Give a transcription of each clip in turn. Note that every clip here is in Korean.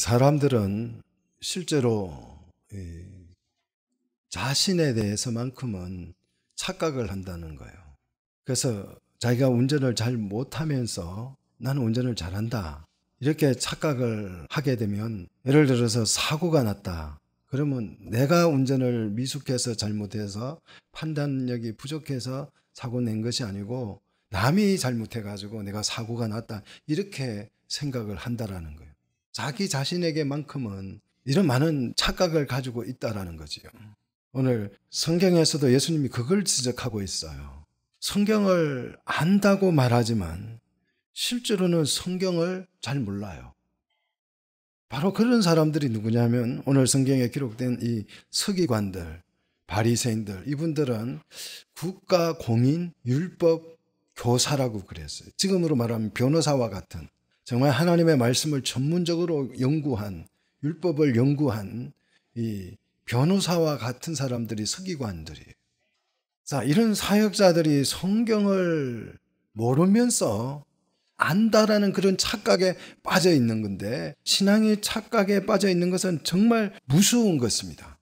사람들은 실제로 예, 자신에 대해서만큼은 착각을 한다는 거예요. 그래서 자기가 운전을 잘 못하면서 나는 운전을 잘한다. 이렇게 착각을 하게 되면 예를 들어서 사고가 났다. 그러면 내가 운전을 미숙해서 잘못해서 판단력이 부족해서 사고 낸 것이 아니고 남이 잘못해가지고 내가 사고가 났다. 이렇게 생각을 한다라는 거예요. 자기 자신에게만큼은 이런 많은 착각을 가지고 있다라는 거지요. 오늘 성경에서도 예수님이 그걸 지적하고 있어요. 성경을 안다고 말하지만 실제로는 성경을 잘 몰라요. 바로 그런 사람들이 누구냐면 오늘 성경에 기록된 이 서기관들, 바리새인들 이분들은 국가 공인 율법 교사라고 그랬어요. 지금으로 말하면 변호사와 같은 정말 하나님의 말씀을 전문적으로 연구한 율법을 연구한 이 변호사와 같은 사람들이 서기관들이 자 이런 사역자들이 성경을 모르면서 안다라는 그런 착각에 빠져 있는 건데 신앙의 착각에 빠져 있는 것은 정말 무서운 것입니다.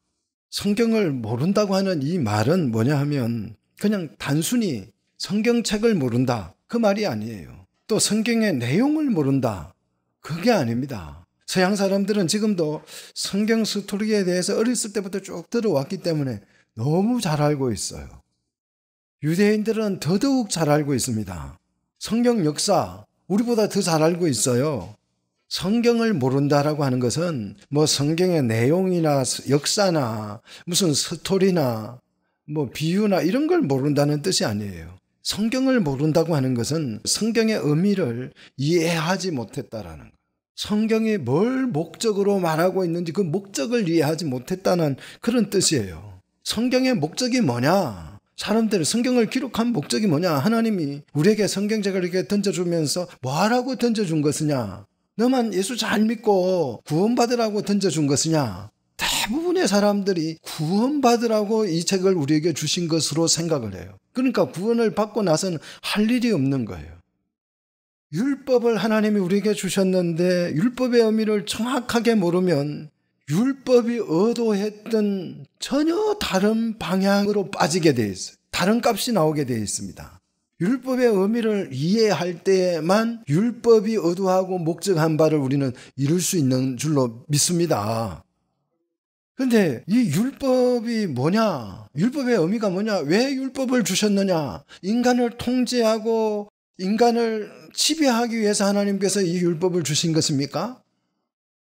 성경을 모른다고 하는 이 말은 뭐냐 하면 그냥 단순히 성경책을 모른다 그 말이 아니에요. 또 성경의 내용을 모른다. 그게 아닙니다. 서양 사람들은 지금도 성경 스토리에 대해서 어렸을 때부터 쭉 들어왔기 때문에 너무 잘 알고 있어요. 유대인들은 더더욱 잘 알고 있습니다. 성경 역사, 우리보다 더 잘 알고 있어요. 성경을 모른다라고 하는 것은 뭐 성경의 내용이나 역사나 무슨 스토리나 뭐 비유나 이런 걸 모른다는 뜻이 아니에요. 성경을 모른다고 하는 것은 성경의 의미를 이해하지 못했다라는 것. 성경이 뭘 목적으로 말하고 있는지 그 목적을 이해하지 못했다는 그런 뜻이에요. 성경의 목적이 뭐냐? 사람들은 성경을 기록한 목적이 뭐냐? 하나님이 우리에게 성경책을 이렇게 던져주면서 뭐하라고 던져준 것이냐? 너만 예수 잘 믿고 구원받으라고 던져준 것이냐? 대부분의 사람들이 구원받으라고 이 책을 우리에게 주신 것으로 생각을 해요. 그러니까 구원을 받고 나서는 할 일이 없는 거예요. 율법을 하나님이 우리에게 주셨는데 율법의 의미를 정확하게 모르면 율법이 의도했던 전혀 다른 방향으로 빠지게 돼 있어요. 다른 값이 나오게 되 있습니다. 율법의 의미를 이해할 때에만 율법이 의도하고 목적한 바를 우리는 이룰 수 있는 줄로 믿습니다. 근데 이 율법이 뭐냐? 율법의 의미가 뭐냐? 왜 율법을 주셨느냐? 인간을 통제하고 인간을 지배하기 위해서 하나님께서 이 율법을 주신 것입니까?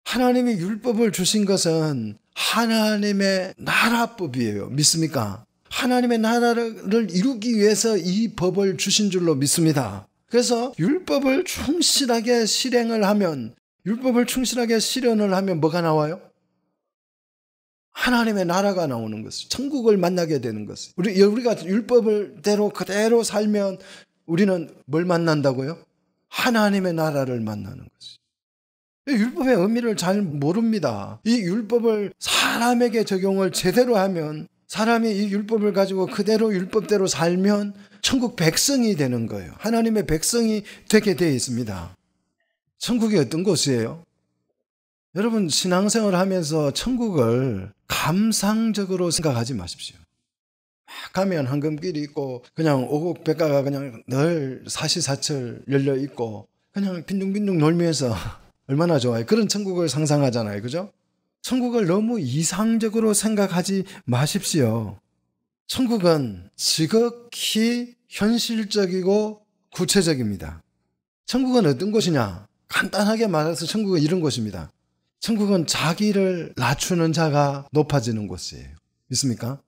하나님이 율법을 주신 것은 하나님의 나라법이에요. 믿습니까? 하나님의 나라를 이루기 위해서 이 법을 주신 줄로 믿습니다. 그래서 율법을 충실하게 실행을 하면, 율법을 충실하게 실현을 하면 뭐가 나와요? 하나님의 나라가 나오는 것을 천국을 만나게 되는 것을 우리 우리가 율법을대로 그대로 살면 우리는 뭘 만난다고요? 하나님의 나라를 만나는 것이. 율법의 의미를 잘 모릅니다. 이 율법을 사람에게 적용을 제대로 하면 사람이 이 율법을 가지고 그대로 율법대로 살면 천국 백성이 되는 거예요. 하나님의 백성이 되게 되어 있습니다. 천국이 어떤 곳이에요? 여러분 신앙생활 하면서 천국을 감상적으로 생각하지 마십시오. 막 가면 황금길이 있고 그냥 오곡백과가 그냥 늘 사시사철 열려 있고 그냥 빈둥빈둥 놀면서 얼마나 좋아요. 그런 천국을 상상하잖아요. 그죠? 천국을 너무 이상적으로 생각하지 마십시오. 천국은 지극히 현실적이고 구체적입니다. 천국은 어떤 곳이냐? 간단하게 말해서 천국은 이런 곳입니다. 천국은 자기를 낮추는 자가 높아지는 곳이에요. 믿습니까?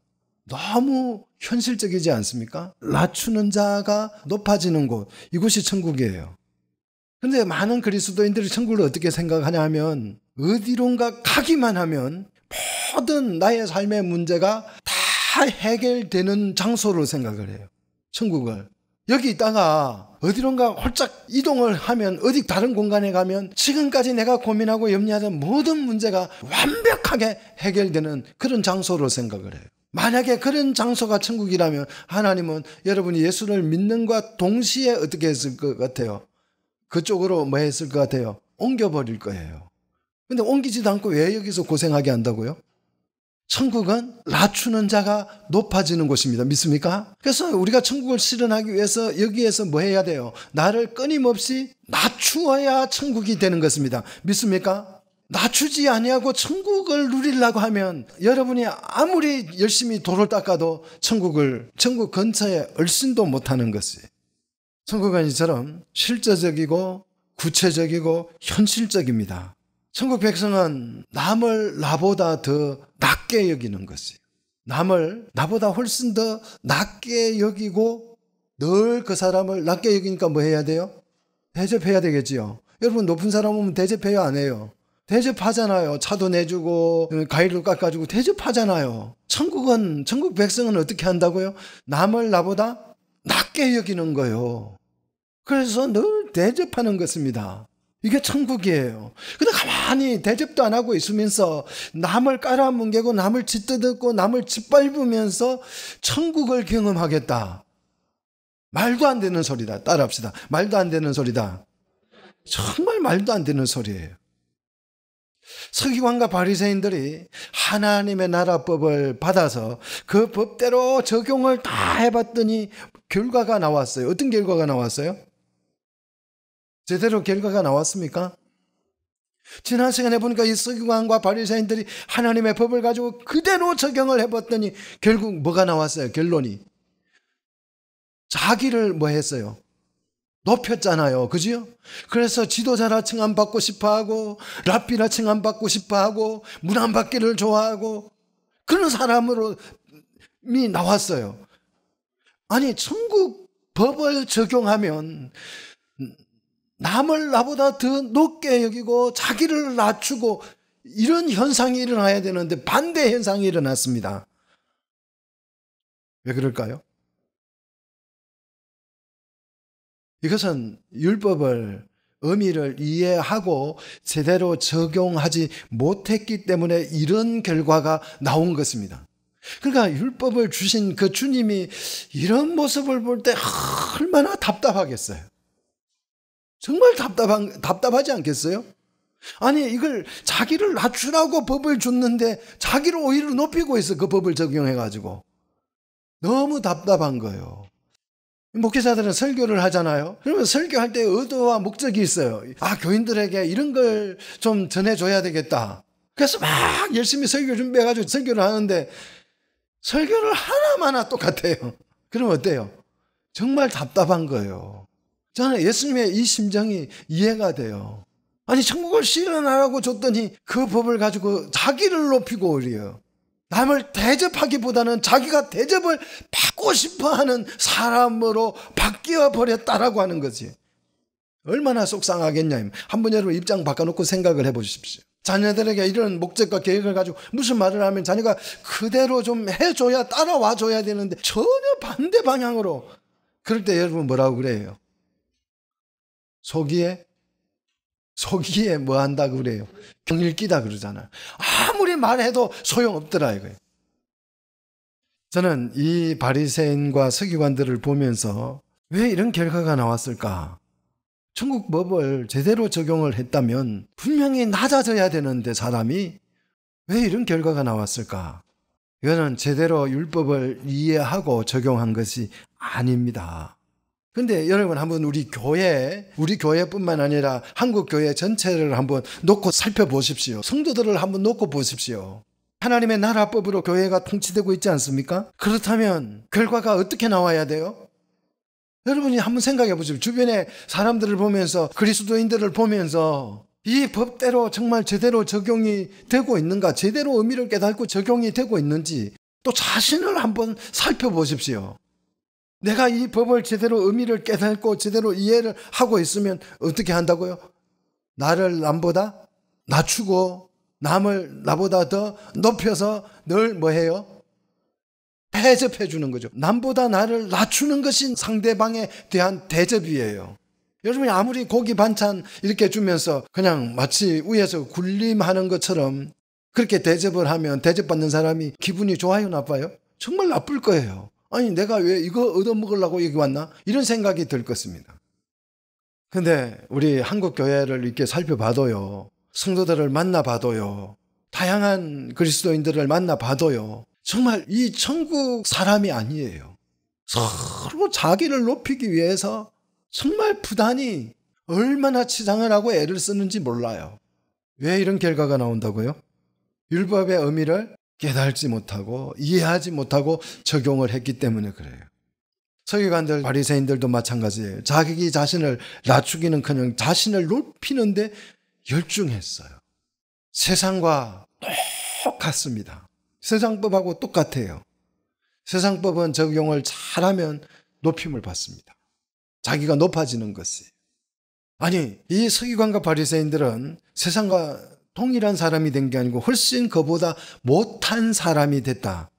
너무 현실적이지 않습니까? 낮추는 자가 높아지는 곳. 이곳이 천국이에요. 근데 많은 그리스도인들이 천국을 어떻게 생각하냐 하면 어디론가 가기만 하면 모든 나의 삶의 문제가 다 해결되는 장소로 생각을 해요. 천국을. 여기 있다가 어디론가 홀짝 이동을 하면 어디 다른 공간에 가면 지금까지 내가 고민하고 염려하던 모든 문제가 완벽하게 해결되는 그런 장소로 생각을 해요. 만약에 그런 장소가 천국이라면 하나님은 여러분이 예수를 믿는과 동시에 어떻게 했을 것 같아요? 그쪽으로 뭐 했을 것 같아요? 옮겨버릴 거예요. 근데 옮기지도 않고 왜 여기서 고생하게 한다고요? 천국은 낮추는 자가 높아지는 곳입니다. 믿습니까? 그래서 우리가 천국을 실현하기 위해서 여기에서 뭐 해야 돼요? 나를 끊임없이 낮추어야 천국이 되는 것입니다. 믿습니까? 낮추지 아니하고 천국을 누리려고 하면 여러분이 아무리 열심히 돌을 닦아도 천국을 천국 근처에 얼씬도 못하는 것이 천국은 이처럼 실제적이고 구체적이고 현실적입니다. 천국 백성은 남을 나보다 더 낮게 여기는 것이에요. 남을 나보다 훨씬 더 낮게 여기고 늘 그 사람을 낮게 여기니까 뭐 해야 돼요? 대접해야 되겠지요. 여러분 높은 사람 오면 대접해요 안 해요? 대접하잖아요. 차도 내주고 가위를 깎아주고 대접하잖아요. 천국은 천국 백성은 어떻게 한다고요? 남을 나보다 낮게 여기는 거요. 예 그래서 늘 대접하는 것입니다. 이게 천국이에요. 근데 가만 가만히 대접도 안 하고 있으면서 남을 깔아뭉개고 남을 짓뜯고 남을 짓밟으면서 천국을 경험하겠다. 말도 안 되는 소리다. 따라합시다. 말도 안 되는 소리다. 정말 말도 안 되는 소리예요. 서기관과 바리새인들이 하나님의 나라법을 받아서 그 법대로 적용을 다 해봤더니 결과가 나왔어요. 어떤 결과가 나왔어요? 제대로 결과가 나왔습니까? 지난 시간에 보니까 이 서기관과 바리새인들이 하나님의 법을 가지고 그대로 적용을 해봤더니 결국 뭐가 나왔어요? 결론이 자기를 뭐 했어요? 높였잖아요. 그지 그래서 지도자라 칭안 받고 싶어 하고, 랍비라 칭안 받고 싶어 하고, 문안 받기를 좋아하고, 그런 사람으로, 미 나왔어요. 아니, 천국 법을 적용하면 남을 나보다 더 높게 여기고 자기를 낮추고 이런 현상이 일어나야 되는데 반대 현상이 일어났습니다. 왜 그럴까요? 이것은 율법을 의미를 이해하고 제대로 적용하지 못했기 때문에 이런 결과가 나온 것입니다. 그러니까 율법을 주신 그 주님이 이런 모습을 볼 때 얼마나 답답하겠어요. 정말 답답한, 답답하지 않겠어요? 아니, 이걸 자기를 낮추라고 법을 줬는데 자기를 오히려 높이고 있어. 그 법을 적용해가지고. 너무 답답한 거예요. 목회자들은 설교를 하잖아요. 그러면 설교할 때 의도와 목적이 있어요. 아, 교인들에게 이런 걸 좀 전해줘야 되겠다. 그래서 막 열심히 설교 준비해가지고 설교를 하는데 설교를 하나마나 똑같아요. 그럼 어때요? 정말 답답한 거예요. 저는 예수님의 이 심정이 이해가 돼요. 아니 천국을 실현하라고 줬더니 그 법을 가지고 자기를 높이고 오려 남을 대접하기보다는 자기가 대접을 받고 싶어하는 사람으로 바뀌어 버렸다라고 하는 거지. 얼마나 속상하겠냐. 한번 여러분 입장 바꿔놓고 생각을 해보십시오. 자녀들에게 이런 목적과 계획을 가지고 무슨 말을 하면 자녀가 그대로 좀 해줘야 따라와줘야 되는데 전혀 반대 방향으로 그럴 때 여러분 뭐라고 그래요? 속이에 속이에 뭐 한다 그래요. 경일기다 그러잖아요. 아무리 말해도 소용없더라 이거예요. 저는 이 바리새인과 서기관들을 보면서 왜 이런 결과가 나왔을까? 천국 법을 제대로 적용을 했다면 분명히 낮아져야 되는데 사람이 왜 이런 결과가 나왔을까? 이거는 제대로 율법을 이해하고 적용한 것이 아닙니다. 근데 여러분 한번 우리 교회, 우리 교회뿐만 아니라 한국 교회 전체를 한번 놓고 살펴보십시오. 성도들을 한번 놓고 보십시오. 하나님의 나라법으로 교회가 통치되고 있지 않습니까? 그렇다면 결과가 어떻게 나와야 돼요? 여러분이 한번 생각해 보십시오. 주변에 사람들을 보면서 그리스도인들을 보면서 이 법대로 정말 제대로 적용이 되고 있는가, 제대로 의미를 깨닫고 적용이 되고 있는지 또 자신을 한번 살펴보십시오. 내가 이 법을 제대로 의미를 깨닫고 제대로 이해를 하고 있으면 어떻게 한다고요? 나를 남보다 낮추고 남을 나보다 더 높여서 늘 뭐해요? 대접해 주는 거죠. 남보다 나를 낮추는 것이 상대방에 대한 대접이에요. 여러분이 아무리 고기 반찬 이렇게 주면서 그냥 마치 위에서 군림하는 것처럼 그렇게 대접을 하면 대접받는 사람이 기분이 좋아요, 나빠요? 정말 나쁠 거예요. 아니, 내가 왜 이거 얻어먹으려고 여기 왔나? 이런 생각이 들 것입니다. 근데 우리 한국교회를 이렇게 살펴봐도요. 성도들을 만나봐도요. 다양한 그리스도인들을 만나봐도요. 정말 이 천국 사람이 아니에요. 서로 자기를 높이기 위해서 정말 부단히 얼마나 치장을 하고 애를 쓰는지 몰라요. 왜 이런 결과가 나온다고요? 율법의 의미를 깨달지 못하고 이해하지 못하고 적용을 했기 때문에 그래요. 서기관들, 바리새인들도 마찬가지예요. 자기 자신을 낮추기는커녕 자신을 높이는데 열중했어요. 세상과 똑같습니다. 세상법하고 똑같아요. 세상법은 적용을 잘하면 높임을 받습니다. 자기가 높아지는 것이. 아니, 이 서기관과 바리새인들은 세상과 동일한 사람이 된 게 아니고 훨씬 그보다 못한 사람이 됐다.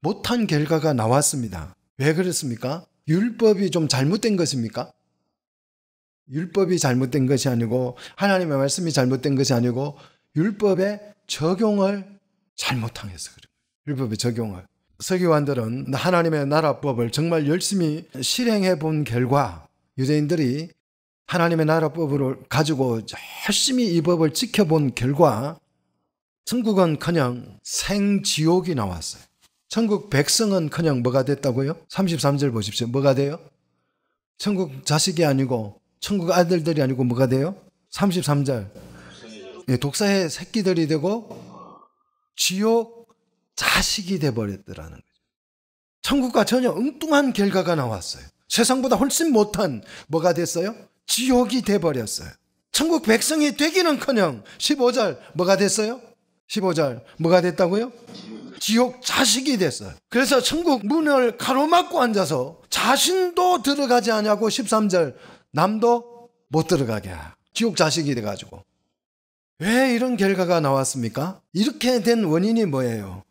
못한 결과가 나왔습니다. 왜 그렇습니까? 율법이 좀 잘못된 것입니까? 율법이 잘못된 것이 아니고 하나님의 말씀이 잘못된 것이 아니고 율법의 적용을 잘못한 해서 그래요. 율법의 적용을. 서기관들은 하나님의 나라법을 정말 열심히 실행해 본 결과 유대인들이 하나님의 나라법을 가지고 열심히 이 법을 지켜본 결과 천국은커녕 생지옥이 나왔어요. 천국 백성은커녕 뭐가 됐다고요? 33절 보십시오. 뭐가 돼요? 천국 자식이 아니고 천국 아들들이 아니고 뭐가 돼요? 33절. 예, 독사의 새끼들이 되고 지옥 자식이 돼버렸더라는 거죠. 천국과 전혀 엉뚱한 결과가 나왔어요. 세상보다 훨씬 못한 뭐가 됐어요? 지옥이 돼버렸어요. 천국 백성이 되기는커녕 15절 뭐가 됐어요? 15절 뭐가 됐다고요? 지옥 자식이 됐어요. 그래서 천국 문을 가로막고 앉아서 자신도 들어가지 않냐고 13절 남도 못 들어가게 지옥 자식이 돼가지고 왜 이런 결과가 나왔습니까? 이렇게 된 원인이 뭐예요?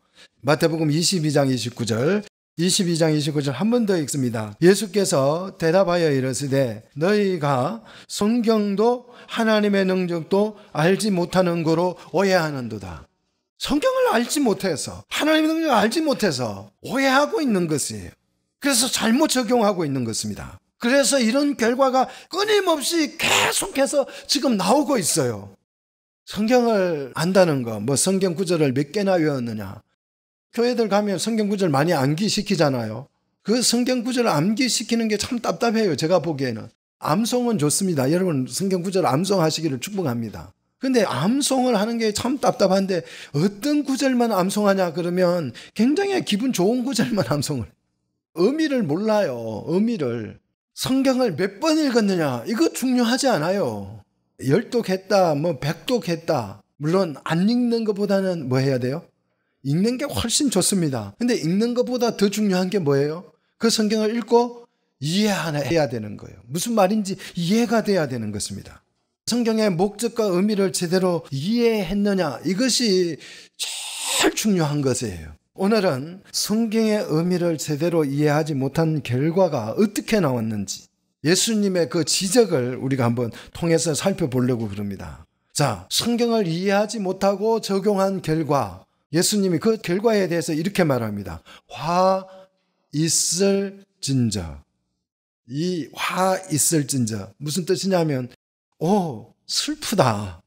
마태복음 22장 29절 22장 29절 한 번 더 읽습니다. 예수께서 대답하여 이르시되 너희가 성경도 하나님의 능력도 알지 못하는 거로 오해하는도다. 성경을 알지 못해서 하나님의 능력을 알지 못해서 오해하고 있는 것이에요. 그래서 잘못 적용하고 있는 것입니다. 그래서 이런 결과가 끊임없이 계속해서 지금 나오고 있어요. 성경을 안다는 거, 뭐 성경 구절을 몇 개나 외웠느냐, 교회들 가면 성경 구절 많이 암기시키잖아요. 그 성경 구절 을 암기시키는 게 참 답답해요. 제가 보기에는. 암송은 좋습니다. 여러분 성경 구절 암송하시기를 축복합니다. 근데 암송을 하는 게 참 답답한데 어떤 구절만 암송하냐 그러면 굉장히 기분 좋은 구절만 암송을 의미를 몰라요. 의미를 성경을 몇 번 읽었느냐 이거 중요하지 않아요. 열독했다 뭐 백독했다 물론 안 읽는 것보다는 뭐 해야 돼요? 읽는 게 훨씬 좋습니다. 근데 읽는 것보다 더 중요한 게 뭐예요? 그 성경을 읽고 이해해야 되는 거예요. 무슨 말인지 이해가 돼야 되는 것입니다. 성경의 목적과 의미를 제대로 이해했느냐 이것이 제일 중요한 것이에요. 오늘은 성경의 의미를 제대로 이해하지 못한 결과가 어떻게 나왔는지 예수님의 그 지적을 우리가 한번 통해서 살펴보려고 그럽니다. 자, 성경을 이해하지 못하고 적용한 결과 예수님이 그 결과에 대해서 이렇게 말합니다. 화 있을 진자. 이화 있을 진자. 무슨 뜻이냐면, 오, 슬프다.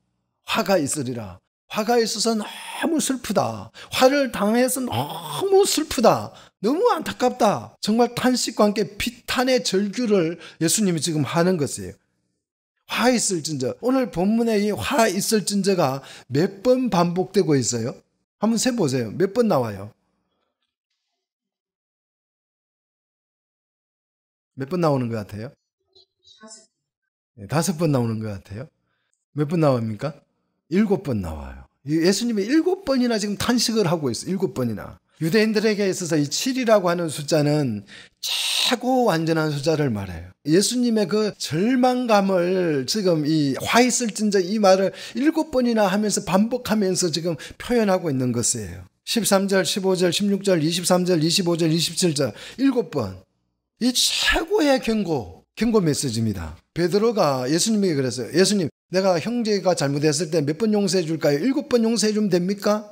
화가 있으리라. 화가 있어서 너무 슬프다. 화를 당해서 너무 슬프다. 너무 안타깝다. 정말 탄식과 함께 비탄의 절규를 예수님이 지금 하는 것이에요. 화 있을진저. 오늘 본문의 이화 있을진저가 몇 번 반복되고 있어요? 한번 세 보세요. 몇 번 나와요? 몇 번 나오는 것 같아요? 네, 다섯 번 나오는 것 같아요. 몇 번 나옵니까? 일곱 번 나와요. 예수님이 일곱 번이나 지금 탄식을 하고 있어 일곱 번이나. 유대인들에게 있어서 이 7이라고 하는 숫자는 최고 완전한 숫자를 말해요. 예수님의 그 절망감을 지금 이 화 있을진저 이 말을 일곱 번이나 하면서 반복하면서 지금 표현하고 있는 것이에요. 13절, 15절, 16절, 23절, 25절, 27절 일곱 번. 이 최고의 경고, 경고 메시지입니다. 베드로가 예수님에게 그랬어요. 예수님, 내가 형제가 잘못했을 때 몇 번 용서해 줄까요? 일곱 번 용서해 주면 됩니까?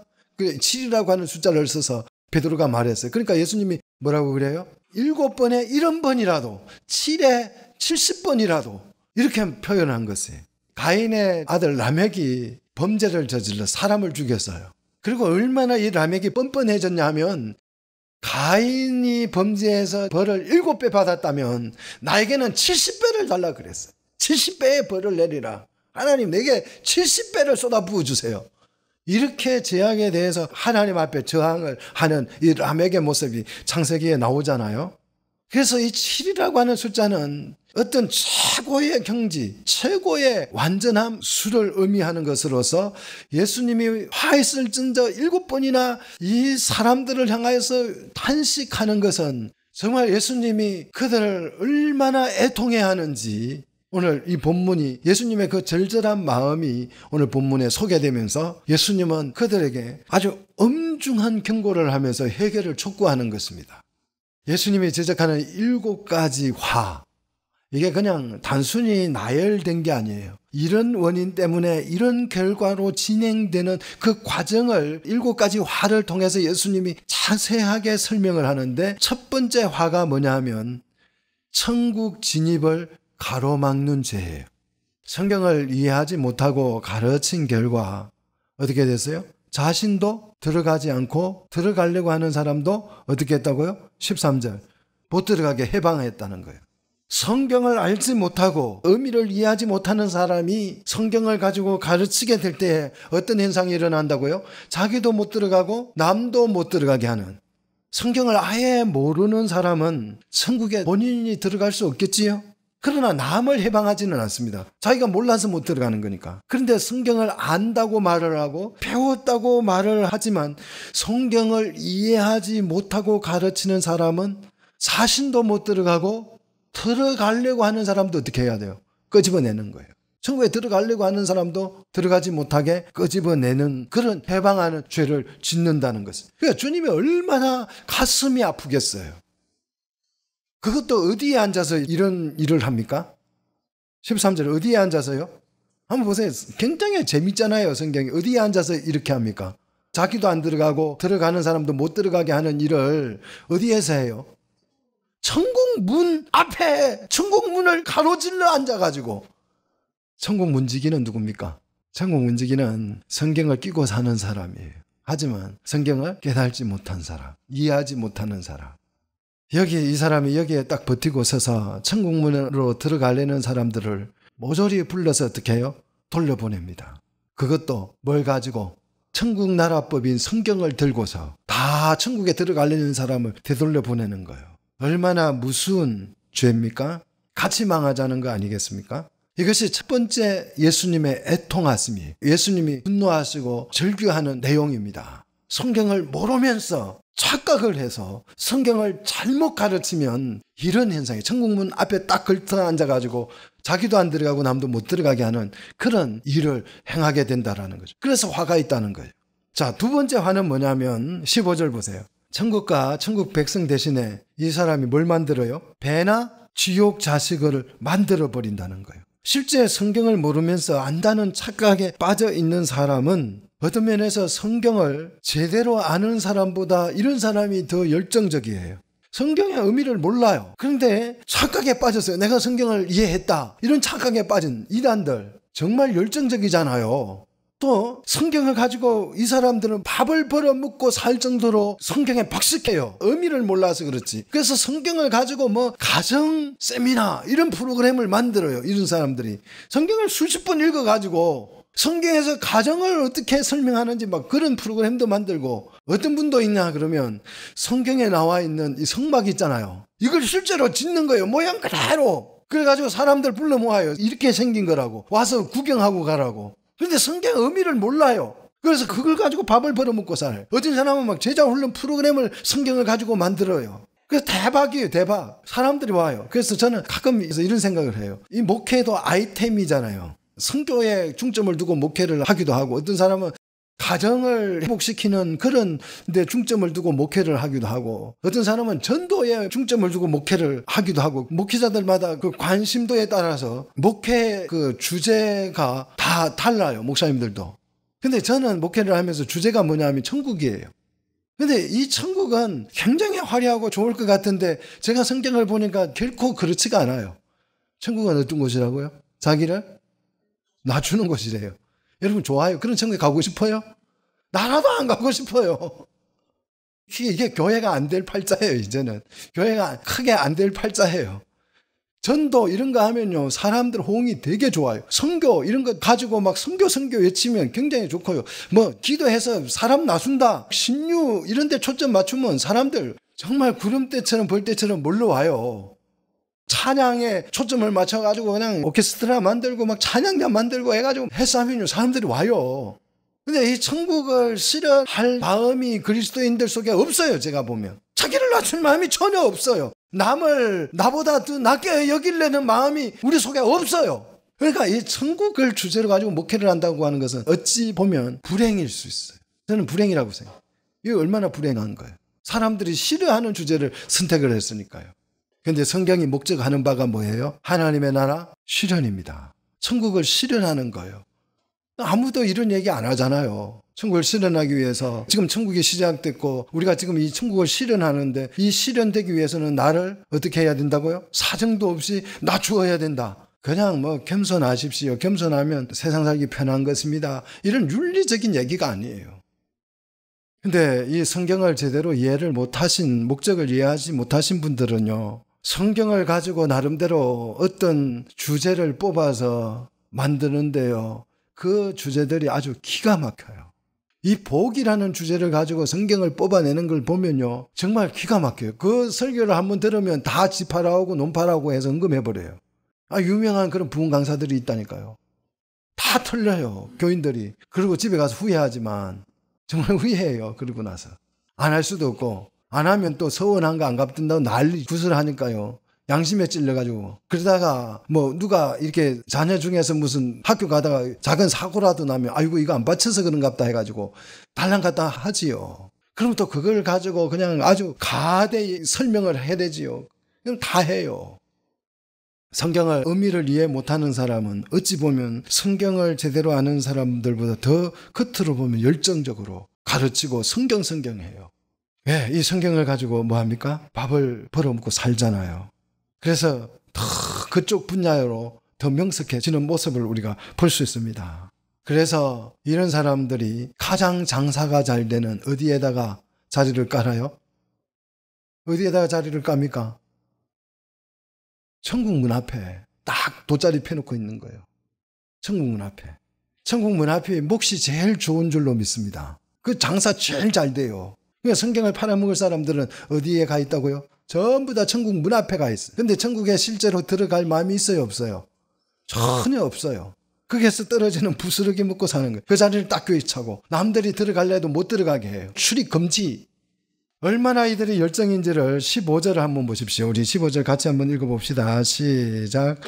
7이라고 그 하는 숫자를 써서 베드로가 말했어요. 그러니까 예수님이 뭐라고 그래요? 일 번에 일 번이라도, 7에 70번이라도, 이렇게 표현한 것이 가인의 아들 라멕이 범죄를 저질러 사람을 죽였어요. 그리고 얼마나 이 라멕이 뻔뻔해졌냐 하면, 가인이 범죄해서 벌을 일배 받았다면, 나에게는 70배를 달라 그랬어요. 70배의 벌을 내리라. 하나님 내게 70배를 쏟아 부어주세요. 이렇게 제약에 대해서 하나님 앞에 저항을 하는 이 라멕의 모습이 창세기에 나오잖아요. 그래서 이 7이라고 하는 숫자는 어떤 최고의 경지, 최고의 완전함 수를 의미하는 것으로서 예수님이 화했을진저 일곱 번이나 이 사람들을 향하여서 탄식하는 것은 정말 예수님이 그들을 얼마나 애통해 하는지 오늘 이 본문이 예수님의 그 절절한 마음이 오늘 본문에 소개되면서 예수님은 그들에게 아주 엄중한 경고를 하면서 해결을 촉구하는 것입니다. 예수님이 제작하는 일곱 가지 화. 이게 그냥 단순히 나열된 게 아니에요. 이런 원인 때문에 이런 결과로 진행되는 그 과정을 일곱 가지 화를 통해서 예수님이 자세하게 설명을 하는데 첫 번째 화가 뭐냐 하면 천국 진입을 가로막는 죄예요. 성경을 이해하지 못하고 가르친 결과 어떻게 됐어요? 자신도 들어가지 않고 들어가려고 하는 사람도 어떻게 했다고요? 13절. 못 들어가게 해방했다는 거예요. 성경을 알지 못하고 의미를 이해하지 못하는 사람이 성경을 가지고 가르치게 될 때 어떤 현상이 일어난다고요? 자기도 못 들어가고 남도 못 들어가게 하는. 성경을 아예 모르는 사람은 천국에 본인이 들어갈 수 없겠지요? 그러나 남을 해방하지는 않습니다. 자기가 몰라서 못 들어가는 거니까. 그런데 성경을 안다고 말을 하고 배웠다고 말을 하지만 성경을 이해하지 못하고 가르치는 사람은 사신도 못 들어가고 들어가려고 하는 사람도 어떻게 해야 돼요? 끄집어내는 거예요. 천국에 들어가려고 하는 사람도 들어가지 못하게 끄집어내는 그런 해방하는 죄를 짓는다는 것은. 그러니까 주님이 얼마나 가슴이 아프겠어요. 그것도 어디에 앉아서 이런 일을 합니까? 13절 어디에 앉아서요? 한번 보세요. 굉장히 재밌잖아요. 성경이 어디에 앉아서 이렇게 합니까? 자기도 안 들어가고 들어가는 사람도 못 들어가게 하는 일을 어디에서 해요? 천국 문 앞에 천국 문을 가로질러 앉아가지고 천국 문지기는 누굽니까? 천국 문지기는 성경을 끼고 사는 사람이에요. 하지만 성경을 깨달지 못한 사람, 이해하지 못하는 사람, 여기 이 사람이 여기에 딱 버티고 서서 천국문으로 들어가려는 사람들을 모조리 불러서 어떻게 해요? 돌려보냅니다. 그것도 뭘 가지고 천국 나라법인 성경을 들고서 다 천국에 들어가려는 사람을 되돌려 보내는 거예요. 얼마나 무수운 죄입니까? 같이 망하자는 거 아니겠습니까? 이것이 첫 번째 예수님의 애통하심이 예수님이 분노하시고 절규하는 내용입니다. 성경을 모르면서 착각을 해서 성경을 잘못 가르치면 이런 현상이 천국문 앞에 딱 걸터 앉아가지고 자기도 안 들어가고 남도 못 들어가게 하는 그런 일을 행하게 된다라는 거죠. 그래서 화가 있다는 거예요. 자, 두 번째 화는 뭐냐면 15절 보세요. 천국과 천국 백성 대신에 이 사람이 뭘 만들어요? 배나 지옥 자식을 만들어 버린다는 거예요. 실제 성경을 모르면서 안다는 착각에 빠져 있는 사람은 어떤 면에서 성경을 제대로 아는 사람보다 이런 사람이 더 열정적이에요. 성경의 의미를 몰라요. 그런데 착각에 빠졌어요. 내가 성경을 이해했다. 이런 착각에 빠진 이단들. 정말 열정적이잖아요. 또 성경을 가지고 이 사람들은 밥을 벌어먹고 살 정도로 성경에 박식해요. 의미를 몰라서 그렇지. 그래서 성경을 가지고 뭐 가정 세미나 이런 프로그램을 만들어요. 이런 사람들이. 성경을 수십 번 읽어가지고 성경에서 가정을 어떻게 설명하는지 막 그런 프로그램도 만들고 어떤 분도 있냐 그러면 성경에 나와 있는 이 성막 있잖아요. 이걸 실제로 짓는 거예요. 모양 그대로. 그래가지고 사람들 불러 모아요. 이렇게 생긴 거라고. 와서 구경하고 가라고. 그런데 성경 의미를 몰라요. 그래서 그걸 가지고 밥을 벌어먹고 살. 어떤 사람은 막 제자 훈련 프로그램을 성경을 가지고 만들어요. 그래서 대박이에요, 대박. 사람들이 와요. 그래서 저는 가끔 이런 생각을 해요. 이 목회도 아이템이잖아요. 성교에 중점을 두고 목회를 하기도 하고 어떤 사람은 가정을 회복시키는 그런 데 중점을 두고 목회를 하기도 하고 어떤 사람은 전도에 중점을 두고 목회를 하기도 하고 목회자들마다 그 관심도에 따라서 목회 그 주제가 다 달라요 목사님들도 근데 저는 목회를 하면서 주제가 뭐냐면 천국이에요 근데 이 천국은 굉장히 화려하고 좋을 것 같은데 제가 성경을 보니까 결코 그렇지가 않아요 천국은 어떤 곳이라고요? 자기를 놔주는 곳이래요. 여러분 좋아요. 그런 청에 가고 싶어요? 나라도 안 가고 싶어요. 이게 교회가 안 될 팔자예요, 이제는. 교회가 크게 안 될 팔자예요. 전도 이런 거 하면요, 사람들 호응이 되게 좋아요. 성교 이런 거 가지고 막 성교 성교 외치면 굉장히 좋고요. 뭐, 기도해서 사람 나순다, 신유 이런 데 초점 맞추면 사람들 정말 구름대처럼 벌대처럼 몰려와요. 찬양에 초점을 맞춰가지고 그냥 오케스트라 만들고 막 찬양단 만들고 해가지고 해싸면요 사람들이 와요. 근데 이 천국을 싫어할 마음이 그리스도인들 속에 없어요. 제가 보면 자기를 낮출 마음이 전혀 없어요. 남을 나보다 더 낮게 여길래는 마음이 우리 속에 없어요. 그러니까 이 천국을 주제로 가지고 목회를 한다고 하는 것은 어찌 보면 불행일 수 있어요. 저는 불행이라고 생각해요. 이게 얼마나 불행한 거예요. 사람들이 싫어하는 주제를 선택을 했으니까요. 근데 성경이 목적하는 바가 뭐예요? 하나님의 나라 실현입니다. 천국을 실현하는 거예요. 아무도 이런 얘기 안 하잖아요. 천국을 실현하기 위해서 지금 천국이 시작됐고 우리가 지금 이 천국을 실현하는데 이 실현되기 위해서는 나를 어떻게 해야 된다고요? 사정도 없이 낮추어야 된다. 그냥 뭐 겸손하십시오. 겸손하면 세상 살기 편한 것입니다. 이런 윤리적인 얘기가 아니에요. 근데 이 성경을 제대로 이해를 못하신 목적을 이해하지 못하신 분들은요. 성경을 가지고 나름대로 어떤 주제를 뽑아서 만드는데요. 그 주제들이 아주 기가 막혀요. 이 복이라는 주제를 가지고 성경을 뽑아내는 걸 보면요. 정말 기가 막혀요. 그 설교를 한번 들으면 다 지파라고 논파라고 해서 응금해버려요 아, 유명한 그런 부흥 강사들이 있다니까요. 다 틀려요. 교인들이. 그리고 집에 가서 후회하지만 정말 후회해요. 그러고 나서. 안 할 수도 없고 안 하면 또 서운한 거 안 갚든다고 난리 구슬하니까요. 양심에 찔려가지고 그러다가 뭐 누가 이렇게 자녀 중에서 무슨 학교 가다가 작은 사고라도 나면 아이고 이거 안 받쳐서 그런갑다 해가지고 달랑 갔다 하지요. 그럼 또 그걸 가지고 그냥 아주 가대 설명을 해야 되지요. 그럼 다 해요. 성경을 의미를 이해 못하는 사람은 어찌 보면 성경을 제대로 아는 사람들보다 더 겉으로 보면 열정적으로 가르치고 성경 성경해요. 왜? 예, 이 성경을 가지고 뭐합니까? 밥을 벌어먹고 살잖아요. 그래서 더 그쪽 분야로 더 명석해지는 모습을 우리가 볼 수 있습니다. 그래서 이런 사람들이 가장 장사가 잘 되는 어디에다가 자리를 깔아요? 어디에다가 자리를 깝니까? 천국 문 앞에 딱 돗자리 펴놓고 있는 거예요. 천국 문 앞에. 천국 문 앞이 몫이 제일 좋은 줄로 믿습니다. 그 장사 제일 잘 돼요. 그러니까 성경을 팔아먹을 사람들은 어디에 가 있다고요? 전부 다 천국 문 앞에 가 있어요. 근데 천국에 실제로 들어갈 마음이 있어요, 없어요? 전혀 없어요. 거기에서 떨어지는 부스러기 먹고 사는 거예요. 그 자리를 딱 교육차고 남들이 들어갈래 해도 못 들어가게 해요. 출입 금지. 얼마나 이들이 열정인지를 15절을 한번 보십시오. 우리 15절 같이 한번 읽어봅시다. 시작.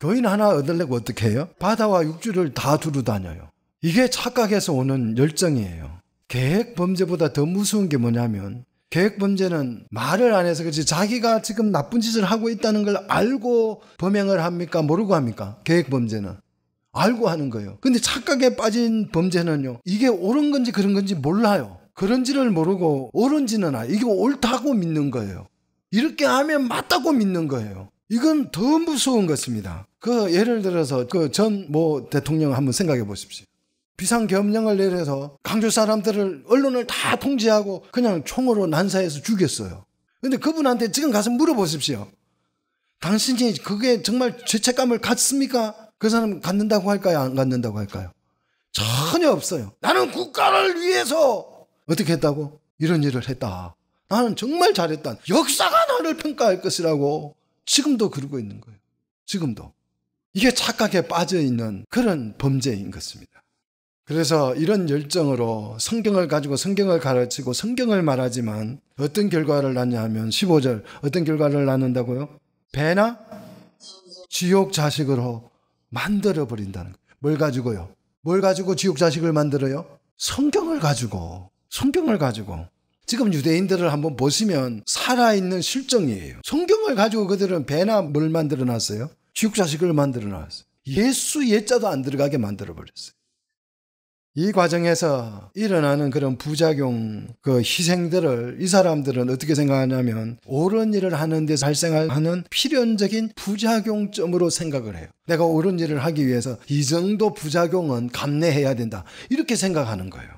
교인 하나 얻으려고 어떻게 해요? 바다와 육지를 다 두루 다녀요. 이게 착각에서 오는 열정이에요. 계획 범죄보다 더 무서운 게 뭐냐면 계획 범죄는 말을 안 해서 그렇지 자기가 지금 나쁜 짓을 하고 있다는 걸 알고 범행을 합니까? 모르고 합니까? 계획 범죄는. 알고 하는 거예요. 근데 착각에 빠진 범죄는요. 이게 옳은 건지 그런 건지 몰라요. 그런지를 모르고 옳은지는 아 이게 옳다고 믿는 거예요. 이렇게 하면 맞다고 믿는 거예요. 이건 더 무서운 것입니다. 그 예를 들어서 그 전 뭐 대통령 한번 생각해 보십시오. 비상겸령을 내려서 강조 사람들을 언론을 다 통제하고 그냥 총으로 난사해서 죽였어요. 근데 그분한테 지금 가서 물어보십시오. 당신이 그게 정말 죄책감을 갖습니까? 그 사람 갖는다고 할까요? 안 갖는다고 할까요? 전혀 없어요. 나는 국가를 위해서 어떻게 했다고? 이런 일을 했다. 나는 정말 잘했다. 역사가 나를 평가할 것이라고. 지금도 그러고 있는 거예요. 지금도. 이게 착각에 빠져 있는 그런 범죄인 것입니다. 그래서 이런 열정으로 성경을 가지고 성경을 가르치고 성경을 말하지만 어떤 결과를 낳냐 하면 15절 어떤 결과를 낳는다고요? 배나 지옥 자식으로 만들어 버린다는 거예요. 뭘 가지고요? 뭘 가지고 지옥 자식을 만들어요? 성경을 가지고 성경을 가지고 지금 유대인들을 한번 보시면 살아있는 실정이에요. 성경을 가지고 그들은 배나 뭘 만들어 놨어요? 쥐국자식을 만들어 놨어요. 예수 예자도 안 들어가게 만들어 버렸어요. 이 과정에서 일어나는 그런 부작용, 그 희생들을 이 사람들은 어떻게 생각하냐면 옳은 일을 하는데 발생하는 필연적인 부작용점으로 생각을 해요. 내가 옳은 일을 하기 위해서 이 정도 부작용은 감내해야 된다. 이렇게 생각하는 거예요.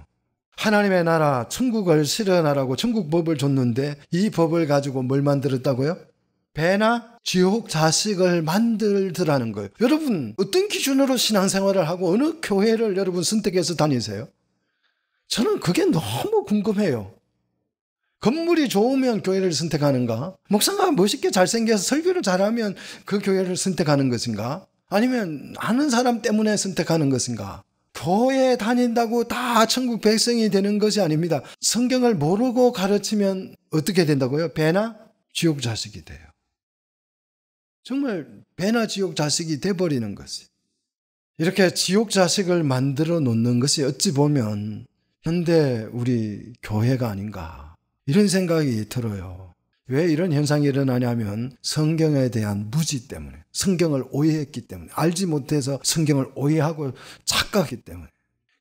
하나님의 나라, 천국을 실현하라고 천국법을 줬는데 이 법을 가지고 뭘 만들었다고요? 배나 지옥 자식을 만들더라는 거예요. 여러분, 어떤 기준으로 신앙생활을 하고 어느 교회를 여러분 선택해서 다니세요? 저는 그게 너무 궁금해요. 건물이 좋으면 교회를 선택하는가? 목사가 멋있게 잘생겨서 설교를 잘하면 그 교회를 선택하는 것인가? 아니면 아는 사람 때문에 선택하는 것인가? 교회 다닌다고 다 천국 백성이 되는 것이 아닙니다. 성경을 모르고 가르치면 어떻게 된다고요? 배나 지옥 자식이 돼요. 정말 배나 지옥 자식이 돼버리는 것이. 이렇게 지옥 자식을 만들어 놓는 것이 어찌 보면 현대 우리 교회가 아닌가 이런 생각이 들어요. 왜 이런 현상이 일어나냐면 성경에 대한 무지 때문에 성경을 오해했기 때문에 알지 못해서 성경을 오해하고 착각하기 때문에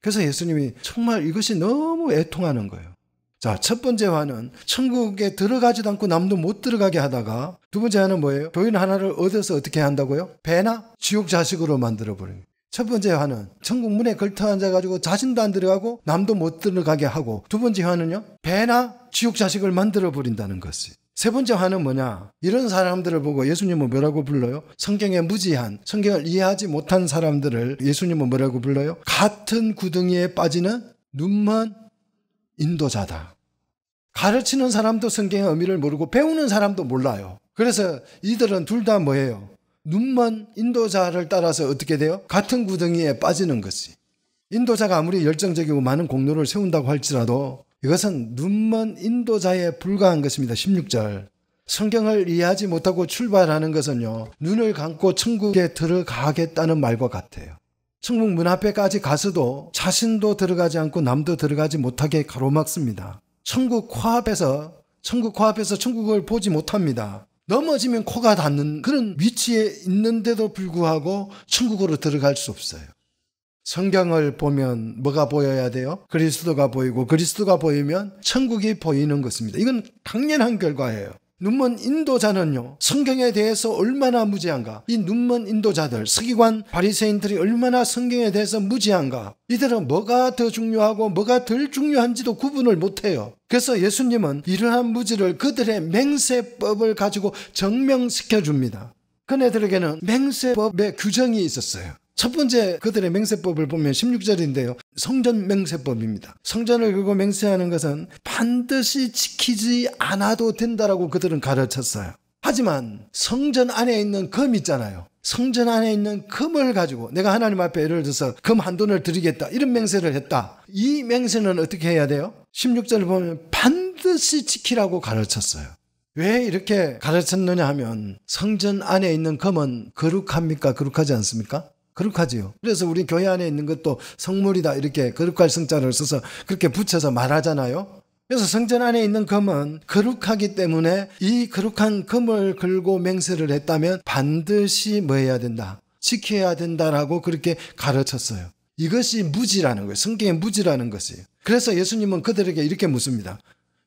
그래서 예수님이 정말 이것이 너무 애통하는 거예요. 자, 첫 번째 화는 천국에 들어가지도 않고 남도 못 들어가게 하다가 두 번째 화는 뭐예요? 교인 하나를 얻어서 어떻게 한다고요? 배나 지옥 자식으로 만들어 버려요. 첫 번째 화는 천국 문에 걸터 앉아가지고 자신도 안 들어가고 남도 못 들어가게 하고 두 번째 화는요 배나 지옥 자식을 만들어 버린다는 것이. 세 번째 화는 뭐냐? 이런 사람들을 보고 예수님은 뭐라고 불러요? 성경에 무지한, 성경을 이해하지 못한 사람들을 예수님은 뭐라고 불러요? 같은 구덩이에 빠지는 눈먼 인도자다. 가르치는 사람도 성경의 의미를 모르고 배우는 사람도 몰라요. 그래서 이들은 둘 다 뭐예요? 눈먼 인도자를 따라서 어떻게 돼요? 같은 구덩이에 빠지는 것이. 인도자가 아무리 열정적이고 많은 공로를 세운다고 할지라도 이것은 눈먼 인도자에 불과한 것입니다. 16절. 성경을 이해하지 못하고 출발하는 것은요, 눈을 감고 천국에 들어가겠다는 말과 같아요. 천국 문 앞에까지 가서도 자신도 들어가지 않고 남도 들어가지 못하게 가로막습니다. 천국 코앞에서, 천국 코앞에서 천국을 보지 못합니다. 넘어지면 코가 닿는 그런 위치에 있는데도 불구하고 천국으로 들어갈 수 없어요. 성경을 보면 뭐가 보여야 돼요? 그리스도가 보이고 그리스도가 보이면 천국이 보이는 것입니다. 이건 당연한 결과예요. 눈먼 인도자는요 성경에 대해서 얼마나 무지한가 이 눈먼 인도자들 서기관 바리새인들이 얼마나 성경에 대해서 무지한가 이들은 뭐가 더 중요하고 뭐가 덜 중요한지도 구분을 못해요 그래서 예수님은 이러한 무지를 그들의 맹세법을 가지고 증명시켜 줍니다 그네들에게는 맹세법의 규정이 있었어요 첫 번째 그들의 맹세법을 보면 16절인데요. 성전 맹세법입니다. 성전을 긁고 맹세하는 것은 반드시 지키지 않아도 된다라고 그들은 가르쳤어요. 하지만 성전 안에 있는 금 있잖아요. 성전 안에 있는 금을 가지고 내가 하나님 앞에 예를 들어서 금 한 돈을 드리겠다 이런 맹세를 했다. 이 맹세는 어떻게 해야 돼요? 16절을 보면 반드시 지키라고 가르쳤어요. 왜 이렇게 가르쳤느냐 하면 성전 안에 있는 금은 거룩합니까? 거룩하지 않습니까? 그룹화지요. 그래서 우리 교회 안에 있는 것도 성물이다 이렇게 거룩할 성자를 써서 그렇게 붙여서 말하잖아요. 그래서 성전 안에 있는 금은 거룩하기 때문에 이 거룩한 금을 걸고 맹세를 했다면 반드시 뭐 해야 된다? 지켜야 된다라고 그렇게 가르쳤어요. 이것이 무지라는 거예요. 성경의 무지라는 것이에요. 그래서 예수님은 그들에게 이렇게 묻습니다.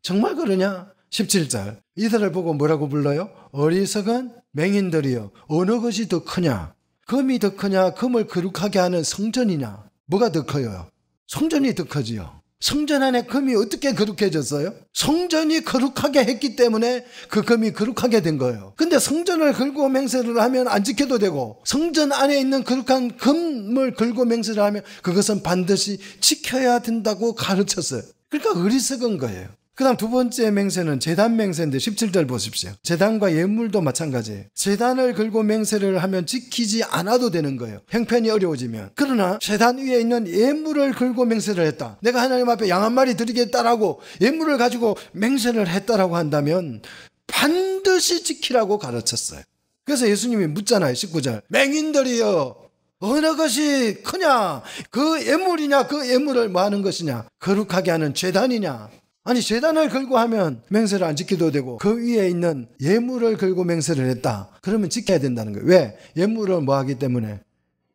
정말 그러냐? 17절. 이들을 보고 뭐라고 불러요? 어리석은 맹인들이여. 어느 것이 더 크냐? 금이 더 크냐 금을 거룩하게 하는 성전이냐 뭐가 더 커요? 성전이 더커지요 성전 안에 금이 어떻게 거룩해졌어요? 성전이 거룩하게 했기 때문에 그 금이 거룩하게 된 거예요. 근데 성전을 걸고 맹세를 하면 안 지켜도 되고 성전 안에 있는 거룩한 금을 걸고 맹세를 하면 그것은 반드시 지켜야 된다고 가르쳤어요. 그러니까 어리석은 거예요. 그 다음 두 번째 맹세는 재단 맹세인데 17절 보십시오. 재단과 예물도 마찬가지예요. 재단을 걸고 맹세를 하면 지키지 않아도 되는 거예요. 형편이 어려워지면. 그러나 재단 위에 있는 예물을 걸고 맹세를 했다. 내가 하나님 앞에 양 한 마리 드리겠다라고 예물을 가지고 맹세를 했다라고 한다면 반드시 지키라고 가르쳤어요. 그래서 예수님이 묻잖아요. 19절. 맹인들이여 어느 것이 크냐? 그 예물이냐? 그 예물을 뭐 하는 것이냐? 거룩하게 하는 죄단이냐? 아니 재단을 걸고 하면 맹세를 안 지켜도 되고 그 위에 있는 예물을 걸고 맹세를 했다. 그러면 지켜야 된다는 거예요. 왜? 예물을 뭐 하기 때문에?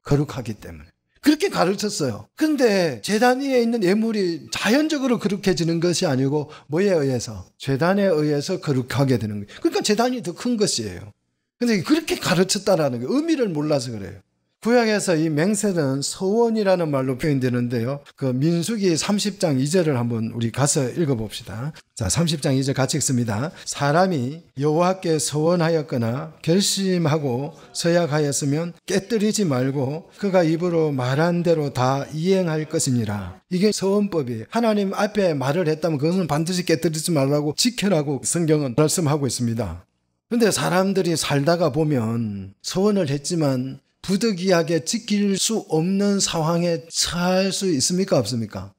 거룩하기 때문에. 그렇게 가르쳤어요. 근데 재단 위에 있는 예물이 자연적으로 거룩해지는 것이 아니고 뭐에 의해서? 재단에 의해서 거룩하게 되는 거예요. 그러니까 재단이 더 큰 것이에요. 근데 그렇게 가르쳤다라는 거 의미를 몰라서 그래요. 구약에서 이 맹세는 서원이라는 말로 표현되는데요. 그민숙이 30장 2절을 한번 우리 가서 읽어봅시다. 자, 30장 2절 같이 읽습니다. 사람이 여호와께 서원하였거나 결심하고 서약하였으면 깨뜨리지 말고 그가 입으로 말한 대로 다 이행할 것이니라. 이게 서원법이에요. 하나님 앞에 말을 했다면 그것은 반드시 깨뜨리지 말라고 지켜라고 성경은 말씀하고 있습니다. 근데 사람들이 살다가 보면 서원을 했지만 부득이하게 지킬 수 없는 상황에 처할 수 있습니까? 없습니까?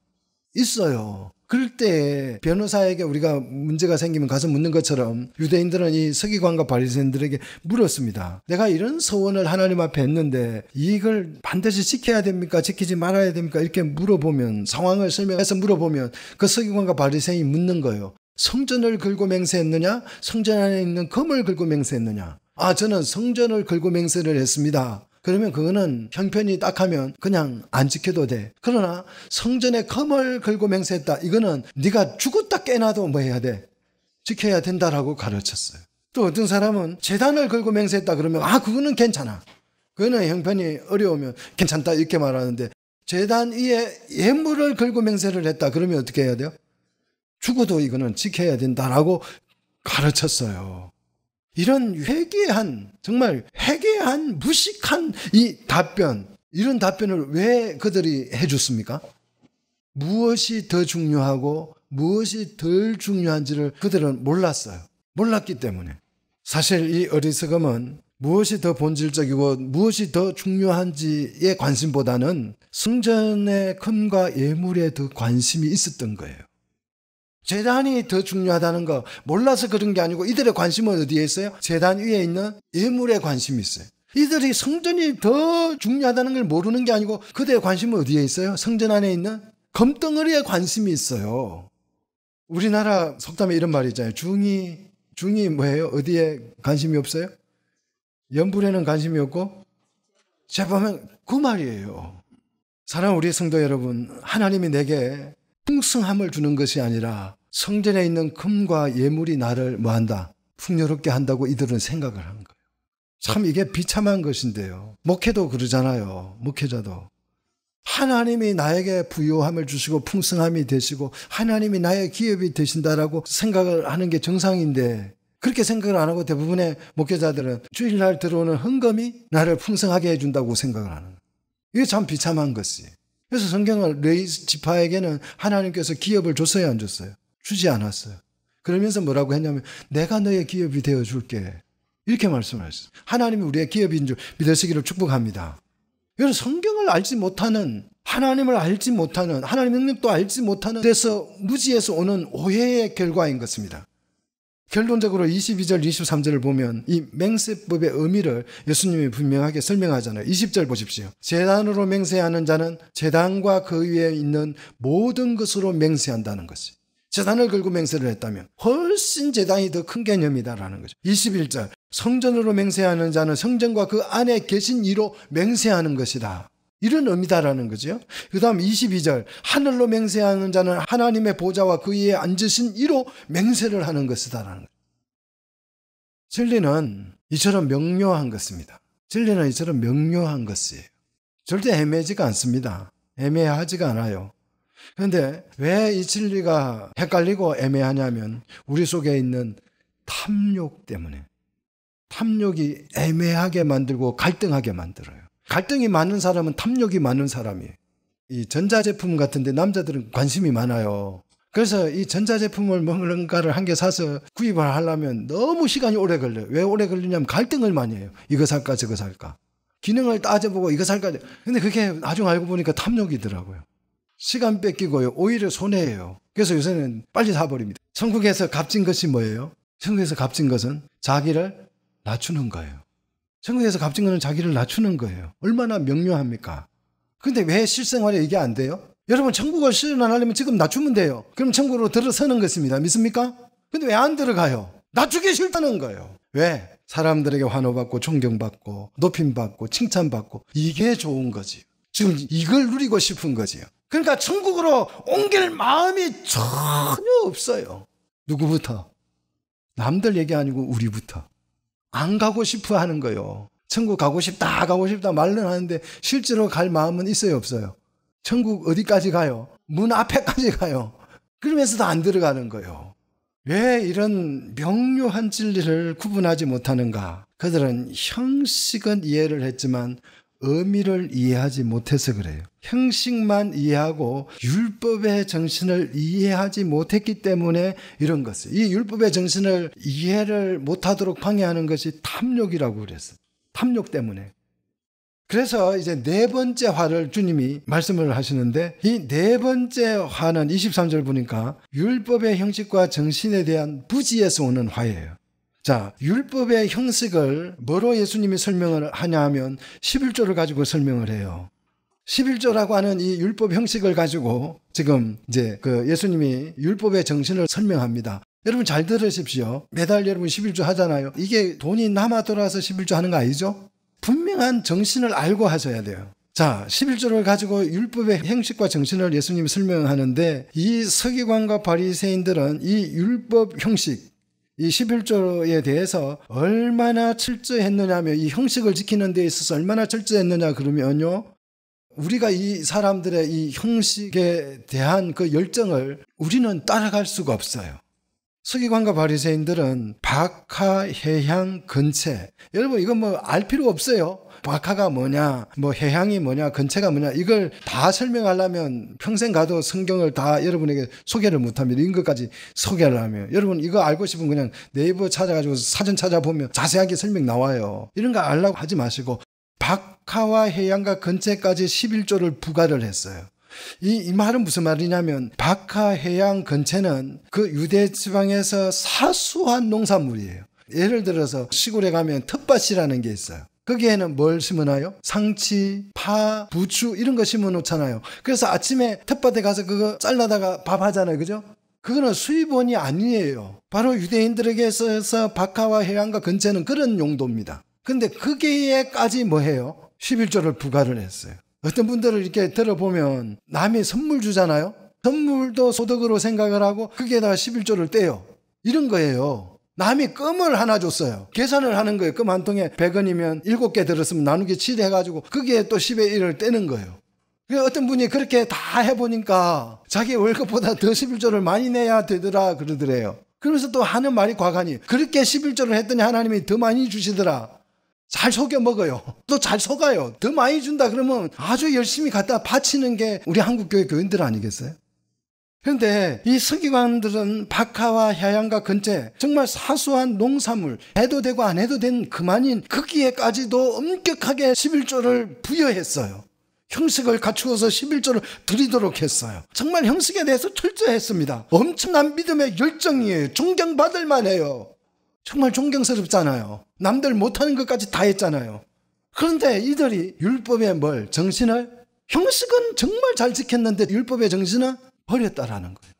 있어요. 그럴 때 변호사에게 우리가 문제가 생기면 가서 묻는 것처럼 유대인들은 이 서기관과 바리새인들에게 물었습니다. 내가 이런 서원을 하나님 앞에 했는데 이걸 반드시 지켜야 됩니까? 지키지 말아야 됩니까? 이렇게 물어보면 상황을 설명해서 물어보면 그 서기관과 바리새인이 묻는 거예요. 성전을 긁고 맹세했느냐? 성전 안에 있는 검을 긁고 맹세했느냐? 아, 저는 성전을 긁고 맹세를 했습니다. 그러면 그거는 형편이 딱하면 그냥 안 지켜도 돼. 그러나 성전에 검을 걸고 맹세했다. 이거는 네가 죽었다 깨나도 뭐 해야 돼? 지켜야 된다라고 가르쳤어요. 또 어떤 사람은 재단을 걸고 맹세했다 그러면 아 그거는 괜찮아. 그거는 형편이 어려우면 괜찮다 이렇게 말하는데 재단 위에 예물을 걸고 맹세를 했다 그러면 어떻게 해야 돼요? 죽어도 이거는 지켜야 된다라고 가르쳤어요. 이런 회개한 정말 회개한 무식한 이 답변 이런 답변을 왜 그들이 해줬습니까? 무엇이 더 중요하고 무엇이 덜 중요한지를 그들은 몰랐어요. 몰랐기 때문에 사실 이 어리석음은 무엇이 더 본질적이고 무엇이 더 중요한지에 관심보다는 승전의 큰과 예물에 더 관심이 있었던 거예요. 재단이 더 중요하다는 거 몰라서 그런 게 아니고 이들의 관심은 어디에 있어요? 재단 위에 있는 예물에 관심이 있어요. 이들이 성전이 더 중요하다는 걸 모르는 게 아니고 그들의 관심은 어디에 있어요? 성전 안에 있는 검덩어리에 관심이 있어요. 우리나라 속담에 이런 말이 있잖아요. 중이 중이 뭐예요? 어디에 관심이 없어요? 연불에는 관심이 없고 재범에 그 말이에요. 사랑 우리 성도 여러분, 하나님이 내게 풍성함을 주는 것이 아니라 성전에 있는 금과 예물이 나를 뭐한다? 풍요롭게 한다고 이들은 생각을 한 거예요. 참 이게 비참한 것인데요. 목회도 그러잖아요. 목회자도. 하나님이 나에게 부요함을 주시고 풍성함이 되시고 하나님이 나의 기업이 되신다라고 생각을 하는 게 정상인데 그렇게 생각을 안 하고 대부분의 목회자들은 주일날 들어오는 헌금이 나를 풍성하게 해준다고 생각을 하는 거예요. 이게 참 비참한 것이. 그래서 성경을 레이 지파에게는 하나님께서 기업을 줬어요, 안 줬어요? 주지 않았어요. 그러면서 뭐라고 했냐면 내가 너의 기업이 되어 줄게. 이렇게 말씀하셨어요. 하나님이 우리의 기업인 줄 믿으시기를 축복합니다. 여러분 성경을 알지 못하는 하나님을 알지 못하는 하나님 능력도 알지 못하는 데서 무지에서 오는 오해의 결과인 것입니다. 결론적으로 22절, 23절을 보면 이 맹세법의 의미를 예수님이 분명하게 설명하잖아요. 20절 보십시오. 재단으로 맹세하는 자는 재단과 그 위에 있는 모든 것으로 맹세한다는 것이. 재단을 걸고 맹세를 했다면 훨씬 재단이 더 큰 개념이다라는 거죠. 21절 성전으로 맹세하는 자는 성전과 그 안에 계신 이로 맹세하는 것이다. 이런 의미다라는 거죠. 그 다음 22절 하늘로 맹세하는 자는 하나님의 보좌와 그 위에 앉으신 이로 맹세를 하는 것이다라는 거죠. 진리는 이처럼 명료한 것입니다. 진리는 이처럼 명료한 것이에요. 절대 애매지가 않습니다. 애매하지가 않아요. 그런데 왜 이 진리가 헷갈리고 애매하냐면 우리 속에 있는 탐욕 때문에 탐욕이 애매하게 만들고 갈등하게 만들어요. 갈등이 많은 사람은 탐욕이 많은 사람이에요. 이 전자제품 같은데 남자들은 관심이 많아요. 그래서 이 전자제품을 뭔가를 한 개 사서 구입을 하려면 너무 시간이 오래 걸려요. 왜 오래 걸리냐면 갈등을 많이 해요. 이거 살까 저거 살까. 기능을 따져보고 이거 살까. 근데 그게 나중 알고 보니까 탐욕이더라고요. 시간 뺏기고요. 오히려 손해예요. 그래서 요새는 빨리 사버립니다. 천국에서 값진 것이 뭐예요? 천국에서 값진 것은 자기를 낮추는 거예요. 천국에서 값진 것은 자기를 낮추는 거예요. 얼마나 명료합니까? 근데 왜 실생활에 이게 안 돼요? 여러분 천국을 실현하려면 지금 낮추면 돼요. 그럼 천국으로 들어서는 것입니다. 믿습니까? 근데 왜 안 들어가요? 낮추기 싫다는 거예요. 왜? 사람들에게 환호받고 존경받고 높임받고 칭찬받고 이게 좋은 거지. 지금 이걸 누리고 싶은 거지요. 그러니까 천국으로 옮길 마음이 전혀 없어요. 누구부터? 남들 얘기 아니고 우리부터. 안 가고 싶어 하는 거요. 예 천국 가고 싶다, 가고 싶다 말은 하는데 실제로 갈 마음은 있어요, 없어요? 천국 어디까지 가요? 문 앞에까지 가요. 그러면서도 안 들어가는 거요. 예왜 이런 명료한 진리를 구분하지 못하는가? 그들은 형식은 이해를 했지만 의미를 이해하지 못해서 그래요. 형식만 이해하고 율법의 정신을 이해하지 못했기 때문에 이런 것을 이 율법의 정신을 이해를 못하도록 방해하는 것이 탐욕이라고 그랬어요. 탐욕 때문에. 그래서 이제 네 번째 화를 주님이 말씀을 하시는데 이 네 번째 화는 23절 보니까 율법의 형식과 정신에 대한 부지에서 오는 화예요. 자, 율법의 형식을 뭐로 예수님이 설명을 하냐 하면 11조를 가지고 설명을 해요. 11조라고 하는 이 율법 형식을 가지고 지금 이제 그 예수님이 율법의 정신을 설명합니다. 여러분 잘 들으십시오. 매달 여러분 11조 하잖아요. 이게 돈이 남아 돌아서 11조 하는 거 아니죠? 분명한 정신을 알고 하셔야 돼요. 자, 11조를 가지고 율법의 형식과 정신을 예수님이 설명하는데 이 서기관과 바리새인들은 이 율법 형식, 이 11조에 대해서 얼마나 철저했느냐며 이 형식을 지키는 데 있어서 얼마나 철저했느냐 그러면요. 우리가 이 사람들의 이 형식에 대한 그 열정을 우리는 따라갈 수가 없어요. 서기관과 바리새인들은 박하 해양 근체 여러분 이건 뭐 알 필요 없어요. 박하가 뭐냐, 뭐 해향이 뭐냐, 근체가 뭐냐 이걸 다 설명하려면 평생 가도 성경을 다 여러분에게 소개를 못합니다. 이런 것까지 소개를하면 여러분 이거 알고 싶으면 그냥 네이버 찾아가지고 사전 찾아보면 자세하게 설명 나와요. 이런 거 알라고 하지 마시고 박하와 해양과 근체까지 11조를 부과를 했어요. 이, 이 말은 무슨 말이냐면 박하 해양 근체는그 유대 지방에서 사소한 농산물이에요. 예를 들어서 시골에 가면 텃밭이라는 게 있어요. 거기에는 뭘 심어놔요? 상치, 파, 부추 이런 거 심어놓잖아요. 그래서 아침에 텃밭에 가서 그거 잘라다가 밥 하잖아요. 그죠? 그거는 수입원이 아니에요. 바로 유대인들에게 써서 바카와 해안과 근처는 그런 용도입니다. 근데 거기에까지 뭐 해요? 11조를 부과를 했어요. 어떤 분들을 이렇게 들어보면 남이 선물 주잖아요. 선물도 소득으로 생각을 하고 거기에다가 11조를 떼요. 이런 거예요. 남이 껌을 하나 줬어요. 계산을 하는 거예요. 껌 한 통에 100원이면 7개 들었으면 나누기 7 해가지고 그게 또 10의 1을 떼는 거예요. 그 어떤 분이 그렇게 다 해보니까 자기 월급보다 더 11조를 많이 내야 되더라 그러더래요. 그러면서 또 하는 말이 과감히 그렇게 11조를 했더니 하나님이 더 많이 주시더라. 잘 속여 먹어요. 또 잘 속아요. 더 많이 준다 그러면 아주 열심히 갖다 바치는 게 우리 한국교회 교인들 아니겠어요? 그런데 이 서기관들은 박하와 향과 근제 정말 사소한 농산물 해도 되고 안 해도 된 그만인 거기에까지도 엄격하게 11조를 부여했어요. 형식을 갖추어서 11조를 드리도록 했어요. 정말 형식에 대해서 철저했습니다. 엄청난 믿음의 열정이에요. 존경받을 만해요. 정말 존경스럽잖아요. 남들 못하는 것까지 다 했잖아요. 그런데 이들이 율법의 뭘 정신을 형식은 정말 잘 지켰는데 율법의 정신은 버렸다라는 거예요.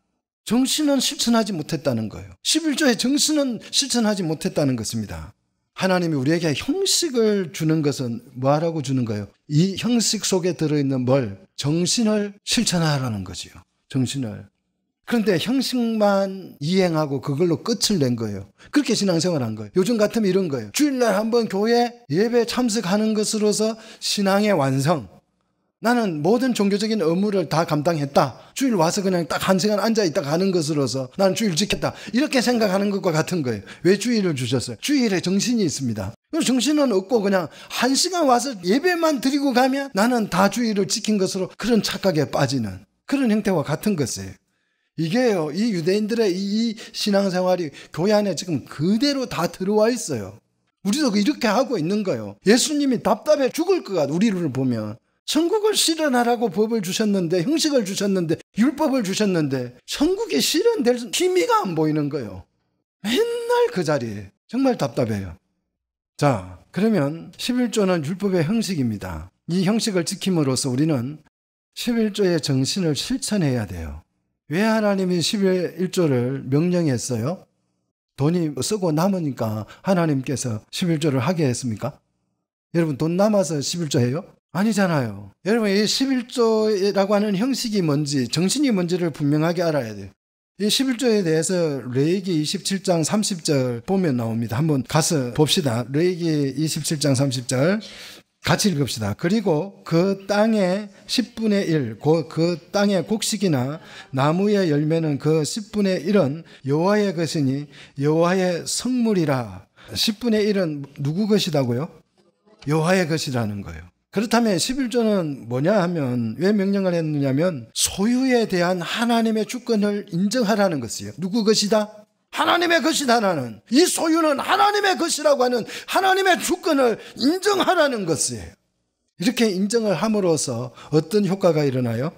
정신은 실천하지 못했다는 거예요. 11조의 정신은 실천하지 못했다는 것입니다. 하나님이 우리에게 형식을 주는 것은 뭐라고 주는 거예요? 이 형식 속에 들어있는 뭘? 정신을 실천하라는 거지요. 정신을. 그런데 형식만 이행하고 그걸로 끝을 낸 거예요. 그렇게 신앙생활 한 거예요. 요즘 같으면 이런 거예요. 주일날 한번 교회 예배 참석하는 것으로서 신앙의 완성, 나는 모든 종교적인 의무를 다 감당했다. 주일 와서 그냥 딱 한 시간 앉아있다 가는 것으로서 나는 주일 지켰다. 이렇게 생각하는 것과 같은 거예요. 왜 주일을 주셨어요? 주일에 정신이 있습니다. 정신은 없고 그냥 한 시간 와서 예배만 드리고 가면 나는 다 주일을 지킨 것으로 그런 착각에 빠지는 그런 형태와 같은 것이에요. 이게요, 이 유대인들의 이 신앙생활이 교회 안에 지금 그대로 다 들어와 있어요. 우리도 이렇게 하고 있는 거예요. 예수님이 답답해 죽을 것 같아, 우리를 보면. 천국을 실현하라고 법을 주셨는데 형식을 주셨는데 율법을 주셨는데 천국이 실현될 희미가 안 보이는 거예요. 맨날 그 자리에 정말 답답해요. 자, 그러면 11조는 율법의 형식입니다. 이 형식을 지킴으로써 우리는 11조의 정신을 실천해야 돼요. 왜 하나님이 11조를 명령했어요? 돈이 쓰고 남으니까 하나님께서 11조를 하게 했습니까? 여러분 돈 남아서 11조 해요? 아니잖아요. 여러분, 이 11조라고 하는 형식이 뭔지, 정신이 뭔지를 분명하게 알아야 돼요. 이 11조에 대해서 레이기 27장 30절 보면 나옵니다. 한번 가서 봅시다. 레이기 27장 30절. 같이 읽읍시다. 그리고 그 땅의 10분의 1, 그, 땅의 곡식이나 나무의 열매는 그 10분의 1은 여호와의 것이니 여호와의 성물이라. 10분의 1은 누구 것이다고요? 여호와의 것이라는 거예요. 그렇다면 11조는 뭐냐 하면 왜 명령을 했느냐면 소유에 대한 하나님의 주권을 인정하라는 것이에요. 누구 것이다? 하나님의 것이다라는 이 소유는 하나님의 것이라고 하는 하나님의 주권을 인정하라는 것이에요. 이렇게 인정을 함으로써 어떤 효과가 일어나요?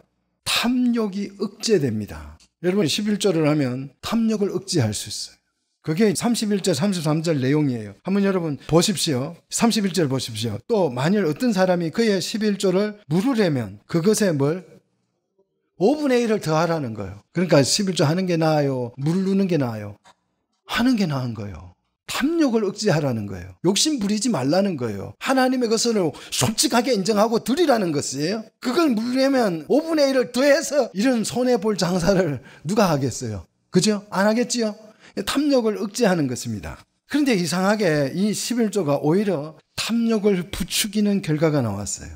탐욕이 억제됩니다. 여러분 11조를 하면 탐욕을 억제할 수 있어요. 그게 31절, 33절 내용이에요. 한번 여러분 보십시오. 31절 보십시오. 또 만일 어떤 사람이 그의 11조를 물으려면 그것에 뭘 5분의 1을 더하라는 거예요. 그러니까 11조 하는 게 나아요? 물르는 게 나아요? 하는 게 나은 거예요. 탐욕을 억제하라는 거예요. 욕심 부리지 말라는 거예요. 하나님의 것을 그 솔직하게 인정하고 드리라는 것이에요. 그걸 물려면 5분의 1을 더해서 이런 손해볼 장사를 누가 하겠어요? 그죠? 안 하겠지요? 탐욕을 억제하는 것입니다. 그런데 이상하게 이 11조가 오히려 탐욕을 부추기는 결과가 나왔어요.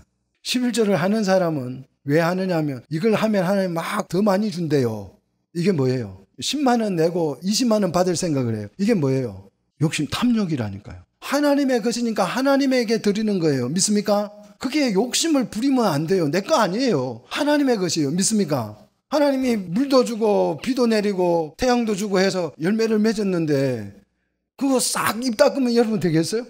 11조를 하는 사람은 왜 하느냐 하면 이걸 하면 하나님 막 더 많이 준대요. 이게 뭐예요? 10만 원 내고 20만 원 받을 생각을 해요. 이게 뭐예요? 욕심 탐욕이라니까요. 하나님의 것이니까 하나님에게 드리는 거예요. 믿습니까? 그게 욕심을 부리면 안 돼요. 내 거 아니에요. 하나님의 것이에요. 믿습니까? 하나님이 물도 주고 비도 내리고 태양도 주고 해서 열매를 맺었는데 그거 싹입다끄면 여러분 되겠어요?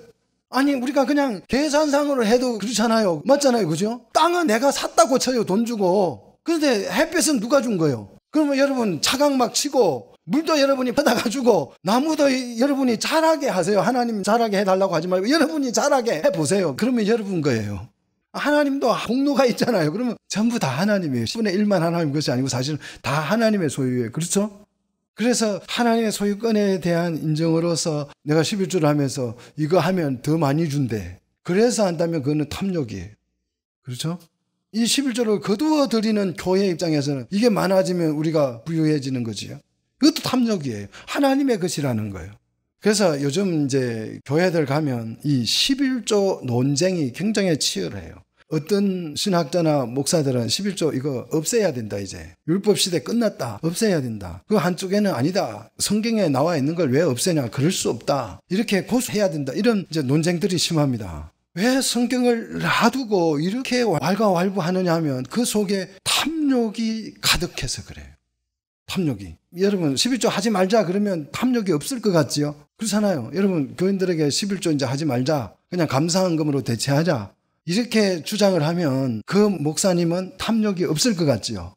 아니 우리가 그냥 계산상으로 해도 그렇잖아요. 맞잖아요. 그죠? 땅은 내가 샀다고 쳐요. 돈 주고. 그런데 햇볕은 누가 준 거예요? 그러면 여러분 차강 막 치고 물도 여러분이 받아가 지고 나무도 여러분이 자라게 하세요. 하나님 자라게 해달라고 하지 말고 여러분이 자라게 해보세요. 그러면 여러분 거예요. 하나님도 공로가 있잖아요. 그러면 전부 다 하나님이에요. 10분의 1만 하나님 것이 아니고 사실은 다 하나님의 소유예요. 그렇죠? 그래서 하나님의 소유권에 대한 인정으로서 내가 11주를 하면서 이거 하면 더 많이 준대. 그래서 한다면 그거는 탐욕이에요. 그렇죠? 이 11조를 거두어 드리는 교회 입장에서는 이게 많아지면 우리가 부유해지는 거지요. 이것도 탐욕이에요. 하나님의 것이라는 거예요. 그래서 요즘 이제 교회들 가면 이 11조 논쟁이 굉장히 치열해요. 어떤 신학자나 목사들은 11조 이거 없애야 된다 이제 율법 시대 끝났다 없애야 된다 그 한쪽에는 아니다 성경에 나와 있는 걸 왜 없애냐 그럴 수 없다 이렇게 고수해야 된다 이런 이제 논쟁들이 심합니다 왜 성경을 놔두고 이렇게 왈가왈부하느냐 하면 그 속에 탐욕이 가득해서 그래요 탐욕이 여러분 11조 하지 말자 그러면 탐욕이 없을 것 같지요 그렇잖아요. 여러분 교인들에게 11조 이제 하지 말자. 그냥 감사한금으로 대체하자. 이렇게 주장을 하면 그 목사님은 탐욕이 없을 것 같지요.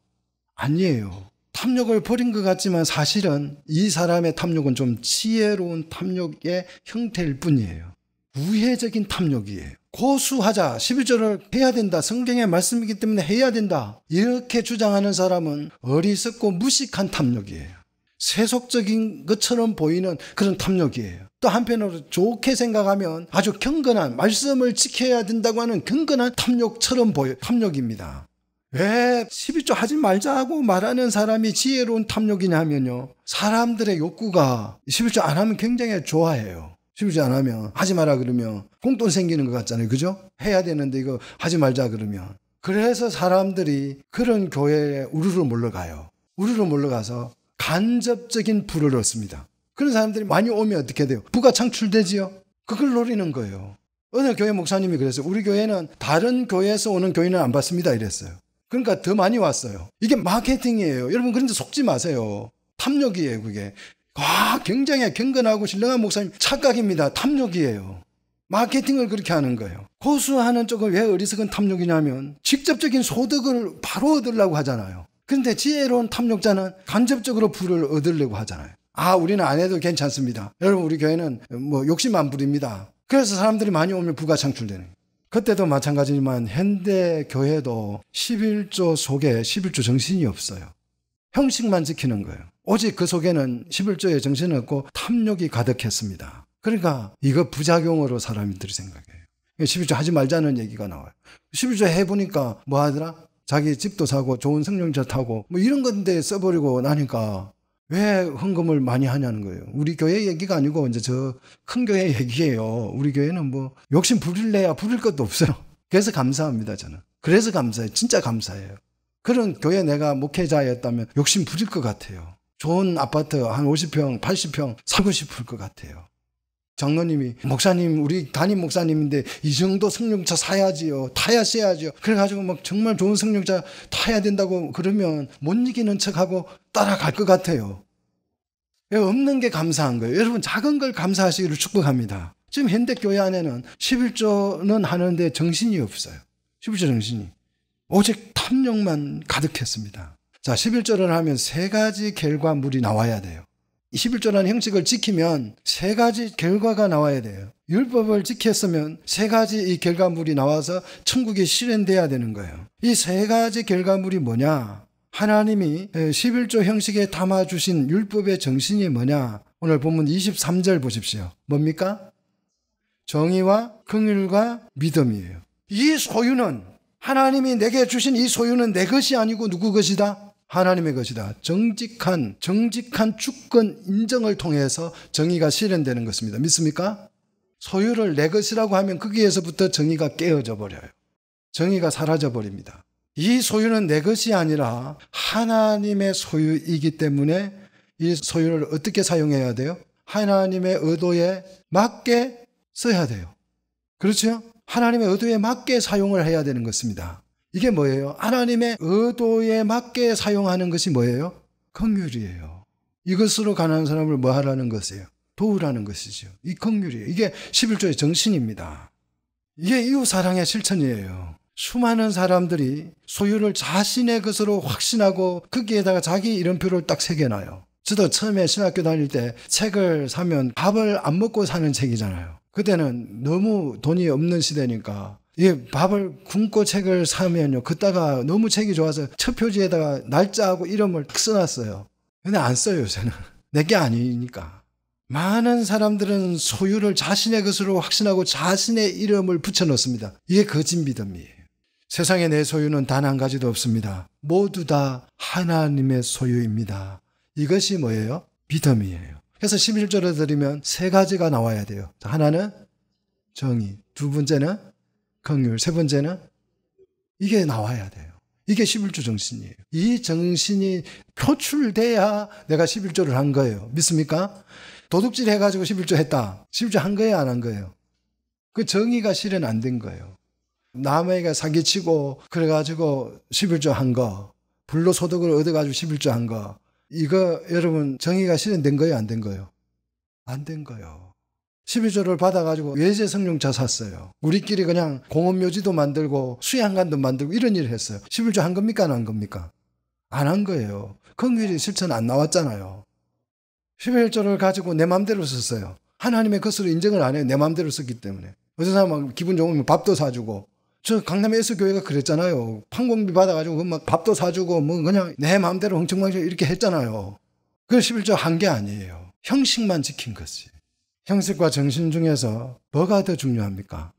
아니에요. 탐욕을 버린 것 같지만 사실은 이 사람의 탐욕은 좀 지혜로운 탐욕의 형태일 뿐이에요. 우회적인 탐욕이에요. 고수하자. 1 1조를 해야 된다. 성경의 말씀이기 때문에 해야 된다. 이렇게 주장하는 사람은 어리석고 무식한 탐욕이에요. 세속적인 것처럼 보이는 그런 탐욕이에요. 또 한편으로 좋게 생각하면 아주 경건한 말씀을 지켜야 된다고 하는 경건한 탐욕처럼 보여 탐욕입니다. 왜 12조 하지 말자고 말하는 사람이 지혜로운 탐욕이냐면요. 사람들의 욕구가 11조 안 하면 굉장히 좋아해요. 11조 안 하면 하지 마라 그러면 공돈 생기는 것 같잖아요. 그죠? 해야 되는데 이거 하지 말자 그러면. 그래서 사람들이 그런 교회에 우르르 몰려가요. 우르르 몰려가서 간접적인 부를 얻습니다. 그런 사람들이 많이 오면 어떻게 돼요? 부가 창출되지요? 그걸 노리는 거예요. 어느 교회 목사님이 그랬어요. 우리 교회는 다른 교회에서 오는 교인을안 받습니다. 이랬어요. 그러니까 더 많이 왔어요. 이게 마케팅이에요. 여러분 그런데 속지 마세요. 탐욕이에요, 그게. 와, 굉장히 경건하고 신령한 목사님 착각입니다. 탐욕이에요. 마케팅을 그렇게 하는 거예요. 고수하는 쪽은 왜 어리석은 탐욕이냐면 직접적인 소득을 바로 얻으려고 하잖아요. 근데 지혜로운 탐욕자는 간접적으로 부를 얻으려고 하잖아요. 아, 우리는 안 해도 괜찮습니다. 여러분, 우리 교회는 뭐 욕심 안 부립니다. 그래서 사람들이 많이 오면 부가 창출되는 거예요. 그때도 마찬가지지만 현대 교회도 11조 속에 11조 정신이 없어요. 형식만 지키는 거예요. 오직 그 속에는 11조의 정신은 없고 탐욕이 가득했습니다. 그러니까 이거 부작용으로 사람들이 생각해요. 11조 하지 말자는 얘기가 나와요. 11조 해보니까 뭐 하더라? 자기 집도 사고 좋은 승용차 타고 뭐 이런 건데 써버리고 나니까 왜 헌금을 많이 하냐는 거예요. 우리 교회 얘기가 아니고 이제 저 큰 교회 얘기예요. 우리 교회는 뭐 욕심 부릴래야 부릴 것도 없어요. 그래서 감사합니다 저는. 그래서 감사해요. 진짜 감사해요. 그런 교회 내가 목회자였다면 욕심 부릴 것 같아요. 좋은 아파트 한 50평, 80평 사고 싶을 것 같아요. 장로님이 목사님 우리 담임 목사님인데 이 정도 승용차 사야지요 타야 써야죠 그래가지고 막 정말 좋은 승용차 타야 된다고 그러면 못 이기는 척하고 따라갈 것 같아요 예, 없는 게 감사한 거예요 여러분 작은 걸 감사하시기를 축복합니다 지금 현대 교회 안에는 11조는 하는데 정신이 없어요 11조 정신이 오직 탐욕만 가득했습니다 자 11조를 하면 세 가지 결과물이 나와야 돼요 21조라는 형식을 지키면 세 가지 결과가 나와야 돼요. 율법을 지켰으면 세 가지 이 결과물이 나와서 천국이 실현돼야 되는 거예요. 이 세 가지 결과물이 뭐냐? 하나님이 11조 형식에 담아주신 율법의 정신이 뭐냐? 오늘 본문 23절 보십시오. 뭡니까? 정의와 긍휼과 믿음이에요. 이 소유는 하나님이 내게 주신 이 소유는 내 것이 아니고 누구 것이다? 하나님의 것이다. 정직한 정직한 주권 인정을 통해서 정의가 실현되는 것입니다. 믿습니까? 소유를 내 것이라고 하면 거기에서부터 정의가 깨어져 버려요. 정의가 사라져 버립니다. 이 소유는 내 것이 아니라 하나님의 소유이기 때문에 이 소유를 어떻게 사용해야 돼요? 하나님의 의도에 맞게 써야 돼요. 그렇죠? 하나님의 의도에 맞게 사용을 해야 되는 것입니다. 이게 뭐예요? 하나님의 의도에 맞게 사용하는 것이 뭐예요? 긍휼이에요. 이것으로 가난한 사람을 뭐 하라는 것이에요? 도우라는 것이죠. 이 긍휼이에요. 이게 11조의 정신입니다. 이게 이웃 사랑의 실천이에요. 수많은 사람들이 소유를 자신의 것으로 확신하고 거기에다가 자기 이름표를 딱 새겨놔요. 저도 처음에 신학교 다닐 때 책을 사면 밥을 안 먹고 사는 책이잖아요. 그때는 너무 돈이 없는 시대니까 예, 밥을 굶고 책을 사면요. 그따가 너무 책이 좋아서 첫 표지에다가 날짜하고 이름을 써놨어요. 근데 안 써요, 요새는. 내 게 아니니까. 많은 사람들은 소유를 자신의 것으로 확신하고 자신의 이름을 붙여넣습니다. 이게 거짓 믿음이에요. 세상에 내 소유는 단 한 가지도 없습니다. 모두 다 하나님의 소유입니다. 이것이 뭐예요? 믿음이에요. 그래서 11절에 들으면 세 가지가 나와야 돼요. 하나는 정의, 두 번째는 긍휼. 세 번째는 이게 나와야 돼요. 이게 11조 정신이에요. 이 정신이 표출돼야 내가 11조를 한 거예요. 믿습니까? 도둑질 해가지고 11조 했다. 11조 한 거예요? 안 한 거예요? 그 정의가 실현 안 된 거예요. 남에게 사기치고 그래가지고 11조 한 거. 불로소득을 얻어가지고 11조 한 거. 이거 여러분 정의가 실현된 거예요? 안 된 거예요? 안 된 거예요. 12조를 받아가지고 외제 성용차 샀어요. 우리끼리 그냥 공업묘지도 만들고 수양관도 만들고 이런 일을 했어요. 11조 한 겁니까? 안 한 겁니까? 안 한 거예요. 긍휼이 실천 안 나왔잖아요. 11조를 가지고 내 맘대로 썼어요. 하나님의 것으로 인정을 안 해요. 내 맘대로 썼기 때문에. 어떤 사람은 기분 좋으면 밥도 사주고. 저 강남 에수교회가 그랬잖아요. 판공비 받아가지고 막 밥도 사주고 뭐 그냥 내맘대로 흥청망청 이렇게 했잖아요. 그 11조 한 게 아니에요. 형식만 지킨 것이 형식과 정신 중에서 뭐가 더 중요합니까?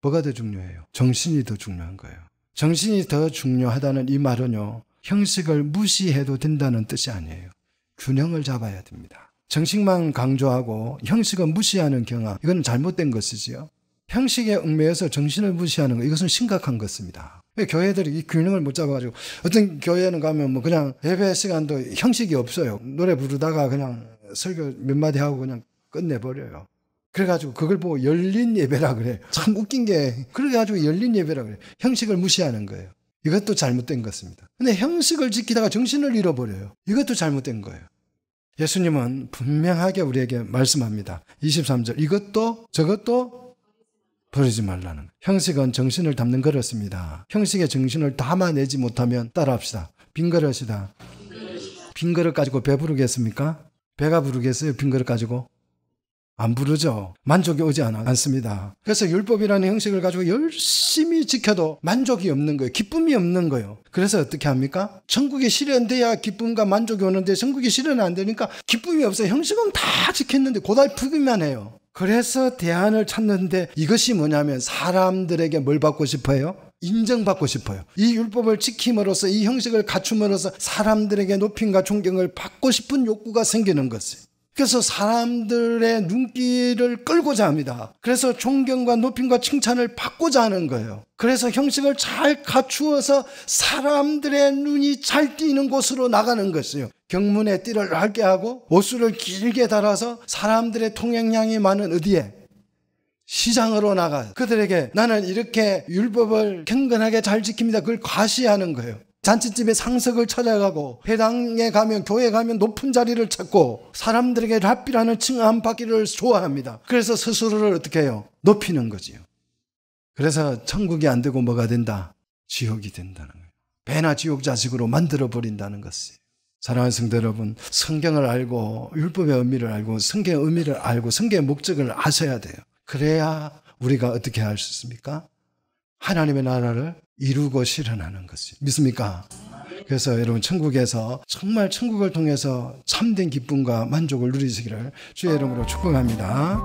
뭐가 더 중요해요? 정신이 더 중요한 거예요. 정신이 더 중요하다는 이 말은요, 형식을 무시해도 된다는 뜻이 아니에요. 균형을 잡아야 됩니다. 정식만 강조하고 형식은 무시하는 경향, 이건 잘못된 것이지요. 형식에 얽매여서 정신을 무시하는 것, 이것은 심각한 것입니다. 교회들이 이 균형을 못 잡아가지고 어떤 교회는 가면 뭐 그냥 예배 시간도 형식이 없어요. 노래 부르다가 그냥 설교 몇 마디 하고 그냥 끝내버려요. 그래가지고 그걸 보고 열린 예배라 그래. 참 웃긴 게, 그래가지고 열린 예배라 그래. 형식을 무시하는 거예요. 이것도 잘못된 것입니다. 근데 형식을 지키다가 정신을 잃어버려요. 이것도 잘못된 거예요. 예수님은 분명하게 우리에게 말씀합니다. 23절. 이것도 저것도 버리지 말라는. 형식은 정신을 담는 그릇입니다. 형식의 정신을 담아내지 못하면 따라합시다. 빈 그릇이다. 빈 그릇 가지고 배 부르겠습니까? 배가 부르겠어요? 빈 그릇 가지고? 안 부르죠. 만족이 오지 않습니다. 그래서 율법이라는 형식을 가지고 열심히 지켜도 만족이 없는 거예요. 기쁨이 없는 거예요. 그래서 어떻게 합니까? 천국이 실현돼야 기쁨과 만족이 오는데 천국이 실현이 안 되니까 기쁨이 없어요. 형식은 다 지켰는데 고달프기만 해요. 그래서 대안을 찾는데 이것이 뭐냐면 사람들에게 뭘 받고 싶어요? 인정받고 싶어요. 이 율법을 지킴으로써 이 형식을 갖춤으로써 사람들에게 높임과 존경을 받고 싶은 욕구가 생기는 것이에요. 그래서 사람들의 눈길을 끌고자 합니다. 그래서 존경과 높임과 칭찬을 받고자 하는 거예요. 그래서 형식을 잘 갖추어서 사람들의 눈이 잘 띄는 곳으로 나가는 것이요. 에 경문에 띠를 얇게 하고 옷수를 길게 달아서 사람들의 통행량이 많은 어디에 시장으로 나가 그들에게 나는 이렇게 율법을 경건하게 잘 지킵니다. 그걸 과시하는 거예요. 잔치집에 상석을 찾아가고 회당에 가면 교회 에 가면 높은 자리를 찾고 사람들에게 랍비라는 칭함 받기를 좋아합니다. 그래서 스스로를 어떻게 해요? 높이는 거지요. 그래서 천국이 안 되고 뭐가 된다? 지옥이 된다는 거예요. 배나 지옥 자식으로 만들어 버린다는 것이에요. 사랑하는 성도 여러분, 성경을 알고 율법의 의미를 알고 성경의 의미를 알고 성경의 목적을 아셔야 돼요. 그래야 우리가 어떻게 할 수 있습니까? 하나님의 나라를 이루고 실현하는 것이 믿습니까? 그래서 여러분 천국에서 정말 천국을 통해서 참된 기쁨과 만족을 누리시기를 주의 이름으로 축복합니다.